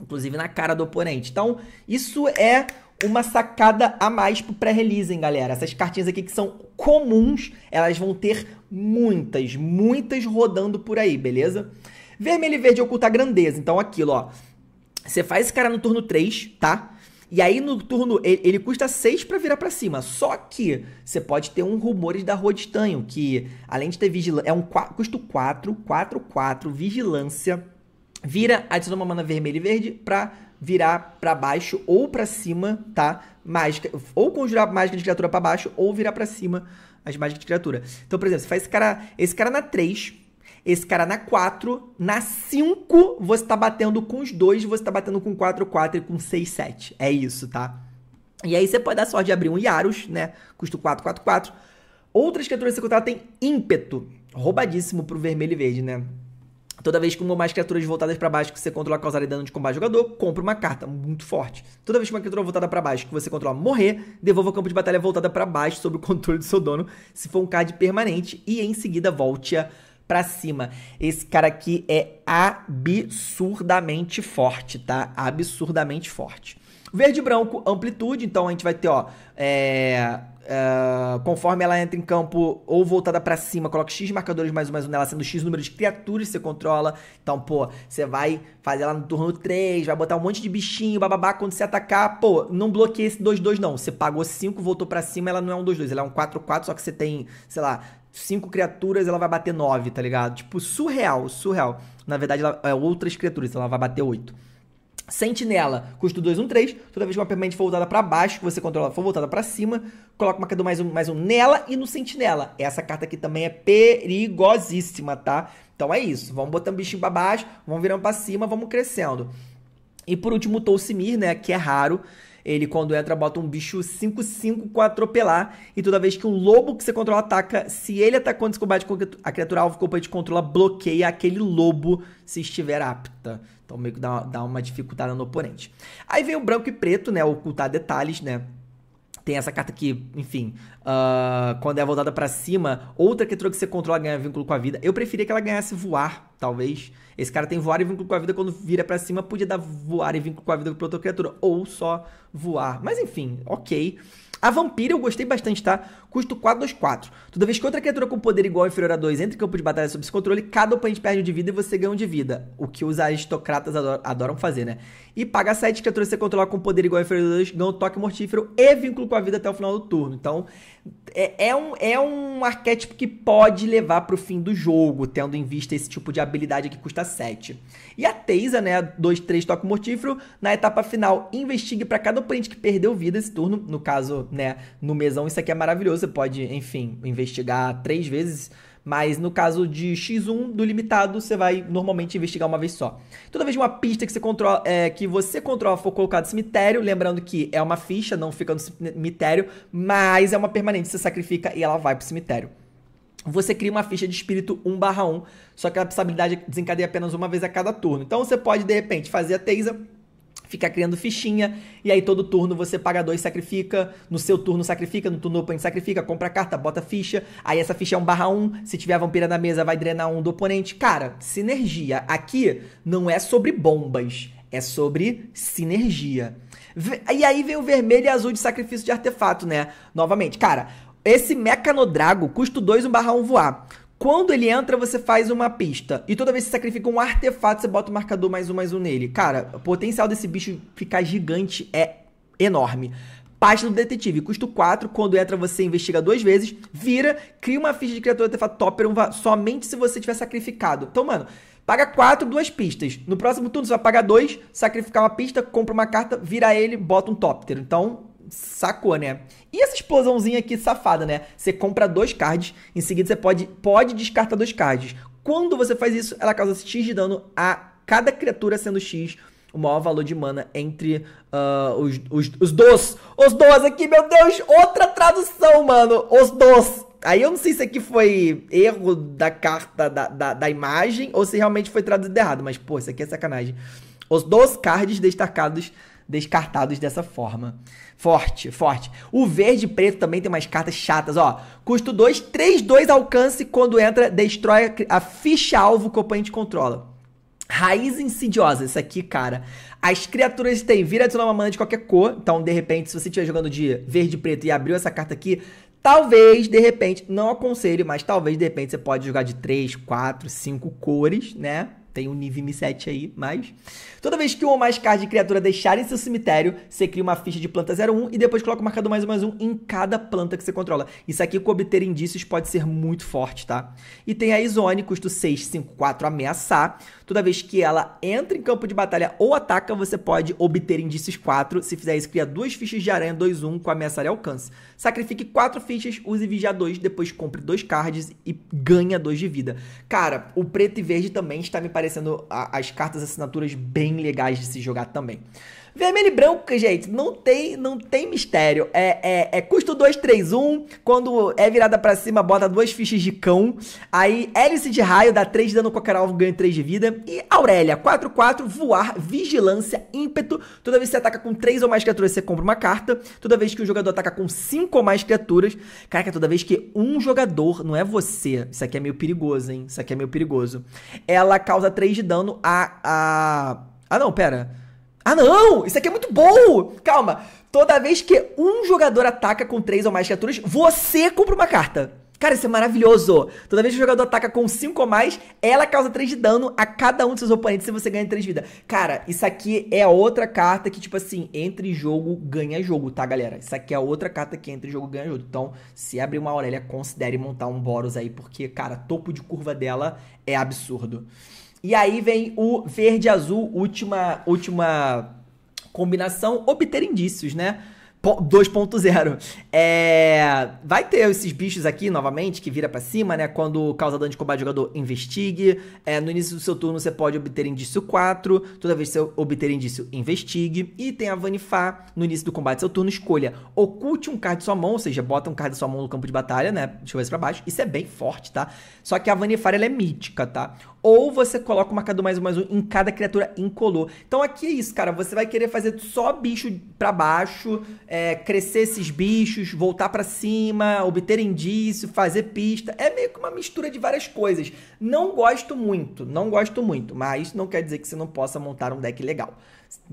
[SPEAKER 1] Inclusive na cara do oponente. Então, isso é uma sacada a mais pro pré-release, galera? Essas cartinhas aqui que são comuns, elas vão ter muitas, muitas rodando por aí, beleza? Vermelho e verde oculta a grandeza. Então, aquilo, ó. Você faz esse cara no turno 3, tá? E aí no turno ele, ele custa 6 para virar para cima. Só que você pode ter um rumores da rua de estanho, que além de ter vigilância, é um custo 4, 4, 4, vigilância, vira, adiciona uma mana vermelha e verde para virar para baixo ou para cima, tá? Mágica, ou conjurar mágica de criatura para baixo ou virar para cima as mágicas de criatura. Então, por exemplo, você faz esse cara, esse cara na 3, esse cara na 4, na 5 você tá batendo com os dois, você tá batendo com 4, 4 e com 6, 7. É isso, tá? E aí você pode dar sorte de abrir um Yaros, né? Custo 4, 4, 4. Outras criaturas que controla têm ímpeto. Roubadíssimo pro vermelho e verde, né? Toda vez que uma ou mais criaturas voltadas para baixo que você controla causarem dano de combate ao jogador, compra uma carta muito forte. Toda vez que uma criatura voltada para baixo que você controla morrer, devolva o campo de batalha voltada para baixo sob o controle do seu dono, se for um card permanente, e em seguida volte a para cima. Esse cara aqui é absurdamente forte, tá? Absurdamente forte. Verde e branco, amplitude. Então a gente vai ter, ó, é, é, conforme ela entra em campo ou voltada para cima, coloca X marcadores mais ou menos nela, sendo X número de criaturas que você controla. Então, pô, você vai fazer ela no turno 3, vai botar um monte de bichinho, bababá, quando você atacar, pô, não bloqueia esse 2-2 não. Você pagou 5, voltou para cima, ela não é um 2-2, ela é um 4-4, só que você tem, sei lá, cinco criaturas, ela vai bater nove, tá ligado? Tipo, surreal, surreal. Na verdade, ela, é outras criaturas, então ela vai bater oito. Sentinela, custo 2, 1, 3. Toda vez que uma permanente for voltada para baixo, que você controla for voltada para cima, coloca uma cadu mais um, mais um nela e no sentinela. Essa carta aqui também é perigosíssima, tá? Então é isso. Vamos botando bichinho para baixo, vamos virando para cima, vamos crescendo. E por último, o Tolsimir, né? Que é raro. Ele, quando entra, bota um bicho 5-5 com atropelar. E toda vez que um lobo que você controla ataca, se ele atacar quando de combate com a criatura alvo que o oponente controla, bloqueia aquele lobo se estiver apta. Então meio que dá, dá uma dificuldade no oponente. Aí vem o branco e preto, né? Ocultar detalhes, né? Tem essa carta que, enfim, uh, quando é voltada para cima, outra criatura que você controla ganha vínculo com a vida. Eu preferia que ela ganhasse voar, talvez. Esse cara tem voar e vínculo com a vida, quando vira para cima, podia dar voar e vínculo com a vida pra outra criatura. Ou só voar. Mas enfim, ok. A Vampira eu gostei bastante, tá? Custo 4, 2, 4. Toda vez que outra criatura com poder igual ou inferior a 2 entra em campo de batalha sob seu controle, cada oponente perde um de vida e você ganha um de vida. O que os aristocratas adoram, fazer, né? E paga 7 criaturas que você controlar com poder igual ou inferior a 2, ganha um toque mortífero e vínculo com a vida até o final do turno. Então, é, é, um, é um arquétipo que pode levar para o fim do jogo, tendo em vista esse tipo de habilidade que custa 7. E a Teisa, né, 2, 3, toque mortífero, na etapa final, investigue para cada oponente que perdeu vida esse turno, no caso, né, no mesão, isso aqui é maravilhoso, você pode, enfim, investigar três vezes mas no caso de X1 do limitado, você vai normalmente investigar uma vez só. Toda vez que uma pista que você controla, é, que você controla for colocada no cemitério, lembrando que é uma ficha, não fica no cemitério, mas é uma permanente, você sacrifica e ela vai pro cemitério. Você cria uma ficha de espírito 1 1, só que a habilidade é desencadeia apenas uma vez a cada turno. Então você pode, de repente, fazer a Teisa fica criando fichinha, e aí todo turno você paga dois, sacrifica, no seu turno sacrifica, no turno oponente sacrifica, compra carta, bota ficha, aí essa ficha é um barra um, se tiver a vampira na mesa vai drenar um do oponente. Cara, sinergia. Aqui não é sobre bombas, é sobre sinergia. E aí vem o vermelho e azul de sacrifício de artefato, né? Novamente, cara, esse Mecanodrago custa 2 1 barra 1 voar. Quando ele entra, você faz uma pista. E toda vez que você sacrifica um artefato, você bota o marcador mais um, mais um nele. Cara, o potencial desse bicho ficar gigante é enorme. Pasta do detetive, custo 4, quando entra você investiga duas vezes, vira, cria uma ficha de criatura artefato topper somente se você tiver sacrificado. Então, mano, paga 4, duas pistas. No próximo turno você vai pagar 2, sacrificar uma pista, compra uma carta, vira ele, bota um topter. Então, Sacou, né? E essa explosãozinha aqui safada, né? Você compra dois cards, em seguida você pode, pode descartar dois cards. Quando você faz isso, ela causa X de dano a cada criatura sendo X o maior valor de mana entre uh, os, os, os dois. Os dois aqui, meu Deus! Outra tradução, mano! Os dois! Aí eu não sei se aqui foi erro da carta, da, da, da imagem, ou se realmente foi traduzido errado, mas, pô, isso aqui é sacanagem. Os dois cards destacados descartados dessa forma. Forte, forte. O verde e preto também tem umas cartas chatas, ó. Custo 2, 3, 2 alcance. Quando entra, destrói a ficha alvo que o oponente controla. Raiz insidiosa, isso aqui, cara. As criaturas têm vira de uma mana de qualquer cor. Então, de repente, se você estiver jogando de verde e preto e abriu essa carta aqui, Talvez, de repente, não aconselho, mas talvez, de repente, você pode jogar de 3, 4, 5 cores, né? tem um m 7 aí, mas. Toda vez que um ou mais cards de criatura deixarem seu cemitério, você cria uma ficha de planta 01 e depois coloca o marcador mais um mais um em cada planta que você controla. Isso aqui, com obter indícios, pode ser muito forte, tá? E tem a Izone, custo 6, 5, 4, ameaçar. Toda vez que ela entra em campo de batalha ou ataca, você pode obter indícios 4. Se fizer isso, cria duas fichas de aranha 2-1 com ameaçar e alcance. Sacrifique quatro fichas, use vigiar 2, depois compre dois cards e ganha 2 de vida. Cara, o preto e verde também está me parecendo a, as cartas assinaturas bem legais de se jogar também. Vermelho e branco, gente, não tem, não tem mistério. É, é, é custo 1. quando é virada para cima, bota duas fichas de cão. Aí, hélice de raio, dá 3 de dano qualquer alvo, ganha 3 de vida. E Aurélia, 4-4, voar, vigilância, ímpeto. Toda vez que você ataca com 3 ou mais criaturas, você compra uma carta. Toda vez que o jogador ataca com 5 ou mais criaturas, caraca, toda vez que um jogador, não é você, isso aqui é meio perigoso, hein? Isso aqui é meio perigoso. Ela causa 3 de dano a. a... Ah, não, pera. Ah, não! Isso aqui é muito bom! Calma. Toda vez que um jogador ataca com três ou mais criaturas, você compra uma carta. Cara, isso é maravilhoso. Toda vez que o jogador ataca com 5 ou mais, ela causa 3 de dano a cada um dos seus oponentes e você ganha 3 vida. Cara, isso aqui é outra carta que, tipo assim, entre jogo, ganha jogo, tá, galera? Isso aqui é outra carta que entre jogo, ganha jogo. Então, se abrir uma Aurélia, considere montar um Boros aí, porque, cara, topo de curva dela é absurdo. E aí vem o verde azul, última última combinação, obter indícios, né? 2.0. É, vai ter esses bichos aqui novamente que vira para cima, né? Quando causa dano de combate jogador, investigue. É, no início do seu turno você pode obter indício 4. Toda vez que você obter indício, investigue. E tem a Vanifar. No início do combate do seu turno, escolha oculte um card de sua mão, ou seja, bota um card de sua mão no campo de batalha, né? Deixa eu ver isso pra baixo. Isso é bem forte, tá? Só que a Vanifar ela é mítica, tá? ou você coloca o marcador mais um mais um em cada criatura incolor. Então aqui é isso, cara. Você vai querer fazer só bicho para baixo, é, crescer esses bichos, voltar para cima, obter indício, fazer pista. É meio que uma mistura de várias coisas. Não gosto muito, não gosto muito, mas isso não quer dizer que você não possa montar um deck legal.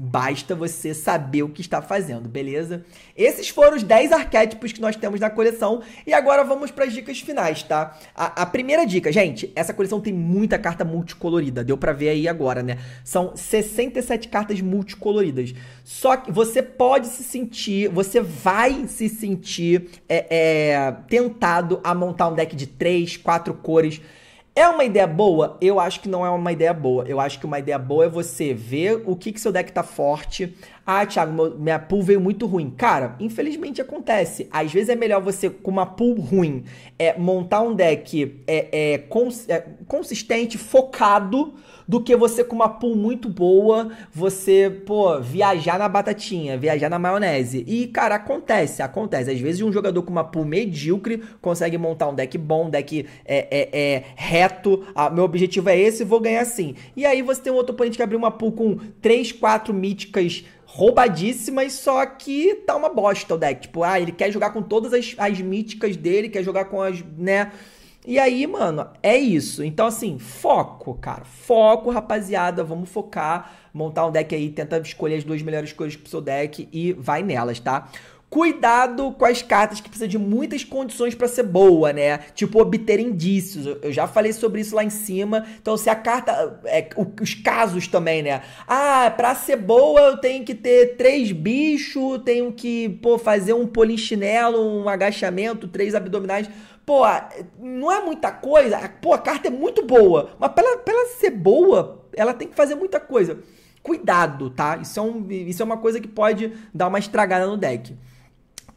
[SPEAKER 1] Basta você saber o que está fazendo, beleza? Esses foram os 10 arquétipos que nós temos na coleção. E agora vamos para as dicas finais, tá? A, a, primeira dica, gente, essa coleção tem muita carta multicolorida. Deu para ver aí agora, né? São 67 cartas multicoloridas. Só que você pode se sentir, você vai se sentir é, é, tentado a montar um deck de 3, 4 cores é uma ideia boa? Eu acho que não é uma ideia boa. Eu acho que uma ideia boa é você ver o que, que seu deck tá forte, ah, Thiago, minha pool veio muito ruim. Cara, infelizmente acontece. Às vezes é melhor você, com uma pool ruim, é, montar um deck é, é, cons é consistente, focado, do que você com uma pool muito boa, você, pô, viajar na batatinha, viajar na maionese. E, cara, acontece, acontece. Às vezes um jogador com uma pool medíocre consegue montar um deck bom, um deck é, é, é reto. Ah, meu objetivo é esse, vou ganhar assim. E aí você tem um outro oponente que abriu uma pool com 3, 4 míticas roubadíssimas, só que tá uma bosta o deck. Tipo, ah, ele quer jogar com todas as, as míticas dele, quer jogar com as, né? E aí, mano, é isso. Então, assim, foco, cara. Foco, rapaziada. Vamos focar, montar um deck aí, tenta escolher as duas melhores coisas pro seu deck e vai nelas, tá? Cuidado com as cartas que precisa de muitas condições para ser boa, né? Tipo, obter indícios. Eu já falei sobre isso lá em cima. Então, se a carta. É, os casos também, né? Ah, pra ser boa eu tenho que ter três bichos, tenho que, pô, fazer um polichinelo, um agachamento, três abdominais pô, não é muita coisa. Pô, a carta é muito boa, mas pra ela, pra ela ser boa, ela tem que fazer muita coisa. Cuidado, tá? Isso é, um, isso é uma coisa que pode dar uma estragada no deck.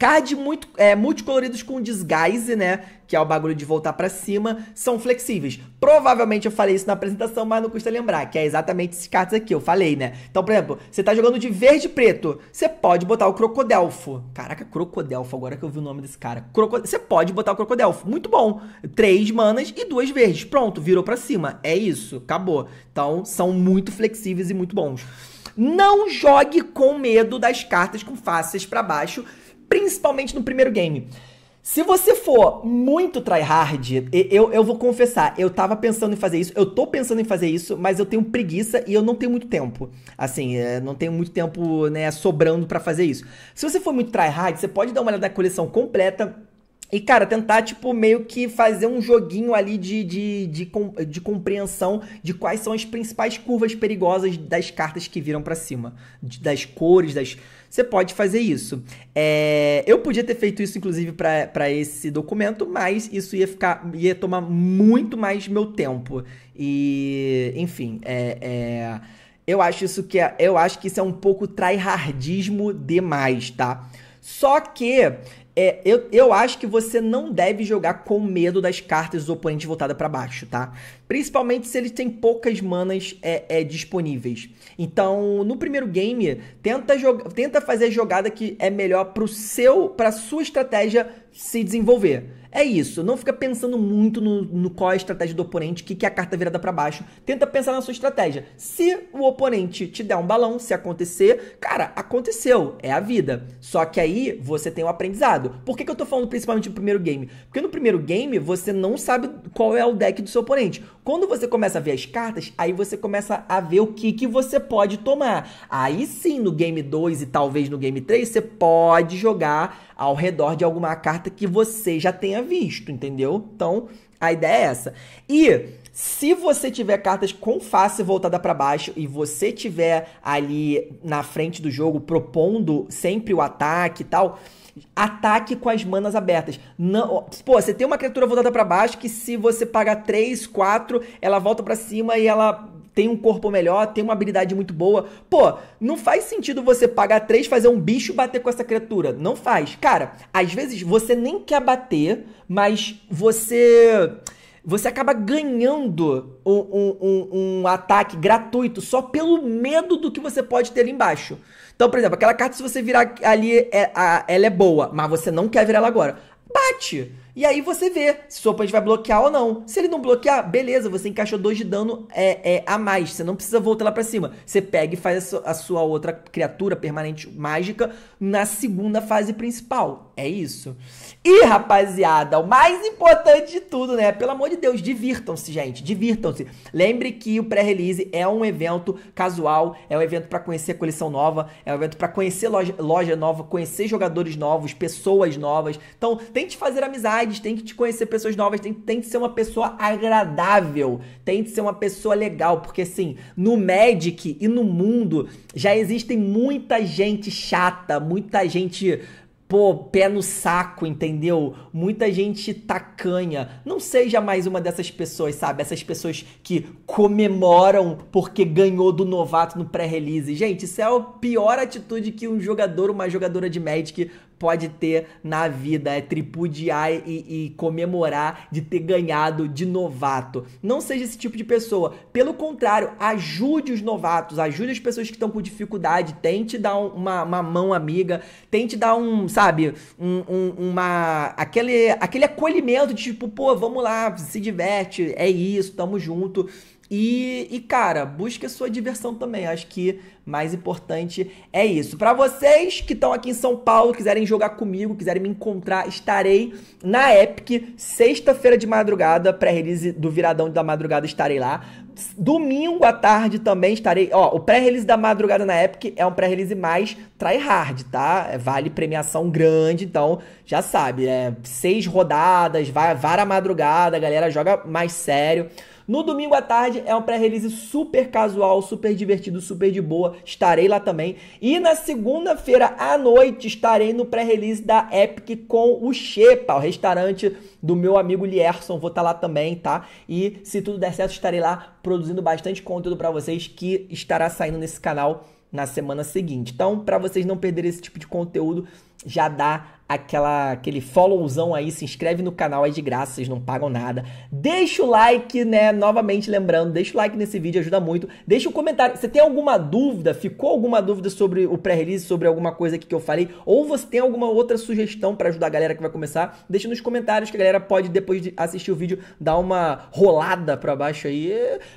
[SPEAKER 1] Card muito, é, multicoloridos com disguise, né? Que é o bagulho de voltar para cima, são flexíveis. Provavelmente eu falei isso na apresentação, mas não custa lembrar, que é exatamente esses cards aqui, eu falei, né? Então, por exemplo, você tá jogando de verde e preto, você pode botar o Crocodelfo. Caraca, Crocodelfo, agora que eu vi o nome desse cara. Croco... Você pode botar o Crocodelfo, muito bom. Três manas e duas verdes, pronto, virou para cima. É isso, acabou. Então, são muito flexíveis e muito bons. Não jogue com medo das cartas com faces para baixo, principalmente no primeiro game. Se você for muito tryhard, eu, eu vou confessar, eu tava pensando em fazer isso, eu tô pensando em fazer isso, mas eu tenho preguiça e eu não tenho muito tempo. Assim, é, não tenho muito tempo, né, sobrando para fazer isso. Se você for muito tryhard, você pode dar uma olhada na coleção completa e, cara, tentar, tipo, meio que fazer um joguinho ali de, de, de, de compreensão de quais são as principais curvas perigosas das cartas que viram para cima. das cores, das. Você pode fazer isso. É... Eu podia ter feito isso, inclusive, para esse documento, mas isso ia ficar. ia tomar muito mais meu tempo. E, enfim, é... é... Eu acho isso que é, eu acho que isso é um pouco tryhardismo demais, tá? Só que é, eu, eu acho que você não deve jogar com medo das cartas dos oponentes voltadas para baixo, tá? Principalmente se ele tem poucas manas é, é, disponíveis. Então, no primeiro game, tenta, tenta fazer a jogada que é melhor para seu, para sua estratégia se desenvolver. É isso, não fica pensando muito no, no qual é a estratégia do oponente, o que, que é a carta virada para baixo. Tenta pensar na sua estratégia. Se o oponente te der um balão, se acontecer, cara, aconteceu, é a vida. Só que aí você tem um aprendizado. Por que, que eu tô falando principalmente no primeiro game? Porque no primeiro game você não sabe qual é o deck do seu oponente. Quando você começa a ver as cartas, aí você começa a ver o que, que você pode tomar. Aí sim, no game 2 e talvez no game 3, você pode jogar ao redor de alguma carta que você já tenha visto, entendeu? Então, a ideia é essa. E se você tiver cartas com face voltada para baixo e você tiver ali na frente do jogo propondo sempre o ataque e tal, ataque com as manas abertas. Não, pô, você tem uma criatura voltada para baixo que se você pagar 3, 4, ela volta para cima e ela tem um corpo melhor, tem uma habilidade muito boa. Pô, não faz sentido você pagar 3, fazer um bicho bater com essa criatura. Não faz. Cara, às vezes você nem quer bater, mas você você acaba ganhando um, um, um, um, ataque gratuito só pelo medo do que você pode ter ali embaixo. Então, por exemplo, aquela carta, se você virar ali, é, ela é boa, mas você não quer virar ela agora. Bate! E aí você vê se o seu oponente vai bloquear ou não. Se ele não bloquear, beleza, você encaixou dois de dano é, é, a mais. Você não precisa voltar lá pra cima. Você pega e faz a sua, outra criatura permanente mágica na segunda fase principal. É isso. E, rapaziada, o mais importante de tudo, né? Pelo amor de Deus, divirtam-se, gente, divirtam-se. Lembre que o pré-release é um evento casual, é um evento para conhecer coleção nova, é um evento para conhecer loja, loja, nova, conhecer jogadores novos, pessoas novas. Então, tente fazer amizades, tente te conhecer pessoas novas, tente, tente ser uma pessoa agradável, tente ser uma pessoa legal, porque assim, no Magic e no mundo já existem muita gente chata, muita gente pô, pé no saco, entendeu? Muita gente tacanha. Não seja mais uma dessas pessoas, sabe? Essas pessoas que comemoram porque ganhou do novato no pré-release. Gente, isso é a pior atitude que um jogador, uma jogadora de Magic pode ter na vida, é tripudiar e, e, comemorar de ter ganhado de novato. Não seja esse tipo de pessoa. Pelo contrário, ajude os novatos, ajude as pessoas que estão com dificuldade, tente dar um, uma, uma, mão amiga, tente dar um, sabe, um, um, uma aquele aquele acolhimento de tipo, pô, vamos lá, se diverte, é isso, tamo junto. E, e, cara, busque a sua diversão também. Acho que mais importante é isso. Para vocês que estão aqui em São Paulo, quiserem jogar comigo, quiserem me encontrar, estarei na Epic, sexta-feira de madrugada, pré-release do Viradão da Madrugada, estarei lá. Domingo à tarde também estarei. Ó, o pré-release da madrugada na Epic é um pré-release mais tryhard, tá? É, vale premiação grande, então já sabe, é seis rodadas, vai, vara madrugada, a galera joga mais sério. No domingo à tarde é um pré-release super casual, super divertido, super de boa. Estarei lá também. E na segunda-feira à noite estarei no pré-release da Epic com o Shepa, o restaurante do meu amigo Lierson. Vou estar tá lá também, tá? E se tudo der certo, estarei lá produzindo bastante conteúdo para vocês que estará saindo nesse canal na semana seguinte. Então, para vocês não perderem esse tipo de conteúdo, já dá aquela aquele followzão aí, se inscreve no canal, é de graça, vocês não pagam nada. Deixa o like, né? Novamente lembrando, deixa o like nesse vídeo, ajuda muito. Deixa um comentário. Você tem alguma dúvida? Ficou alguma dúvida sobre o pré-release, sobre alguma coisa aqui que eu falei? Ou você tem alguma outra sugestão para ajudar a galera que vai começar? Deixa nos comentários que a galera pode depois de assistir o vídeo dar uma rolada para baixo aí,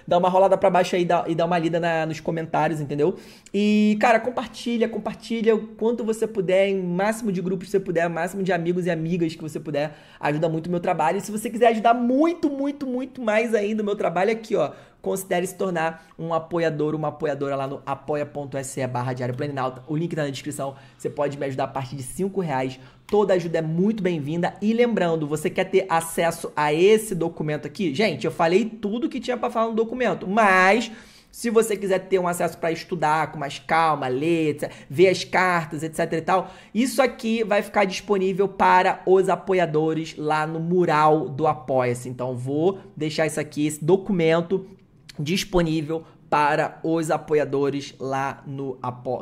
[SPEAKER 1] dar uma rolada para baixo aí e dar uma lida na, nos comentários, entendeu? E cara, compartilha, compartilha o quanto você puder em máximo máximo de grupos que você puder, o máximo de amigos e amigas que você puder. Ajuda muito o meu trabalho. E se você quiser ajudar muito, muito, muito mais ainda o meu trabalho aqui, ó, considere se tornar um apoiador, uma apoiadora lá no apoia.se barra Diário Planalto. O link tá na descrição. Você pode me ajudar a partir de 5 reais. Toda ajuda é muito bem-vinda. E lembrando, você quer ter acesso a esse documento aqui? Gente, eu falei tudo que tinha para falar no documento, mas se você quiser ter um acesso para estudar com mais calma, ler, ver as cartas, etc e tal, isso aqui vai ficar disponível para os apoiadores lá no mural do Apoia-se. Então vou deixar isso aqui, esse documento disponível para os apoiadores lá no,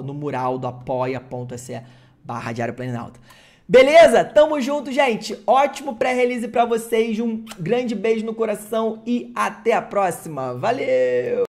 [SPEAKER 1] no mural do apoia.se barra Diário Planalto. Beleza? Tamo junto, gente. Ótimo pré-release para vocês. Um grande beijo no coração e até a próxima. Valeu!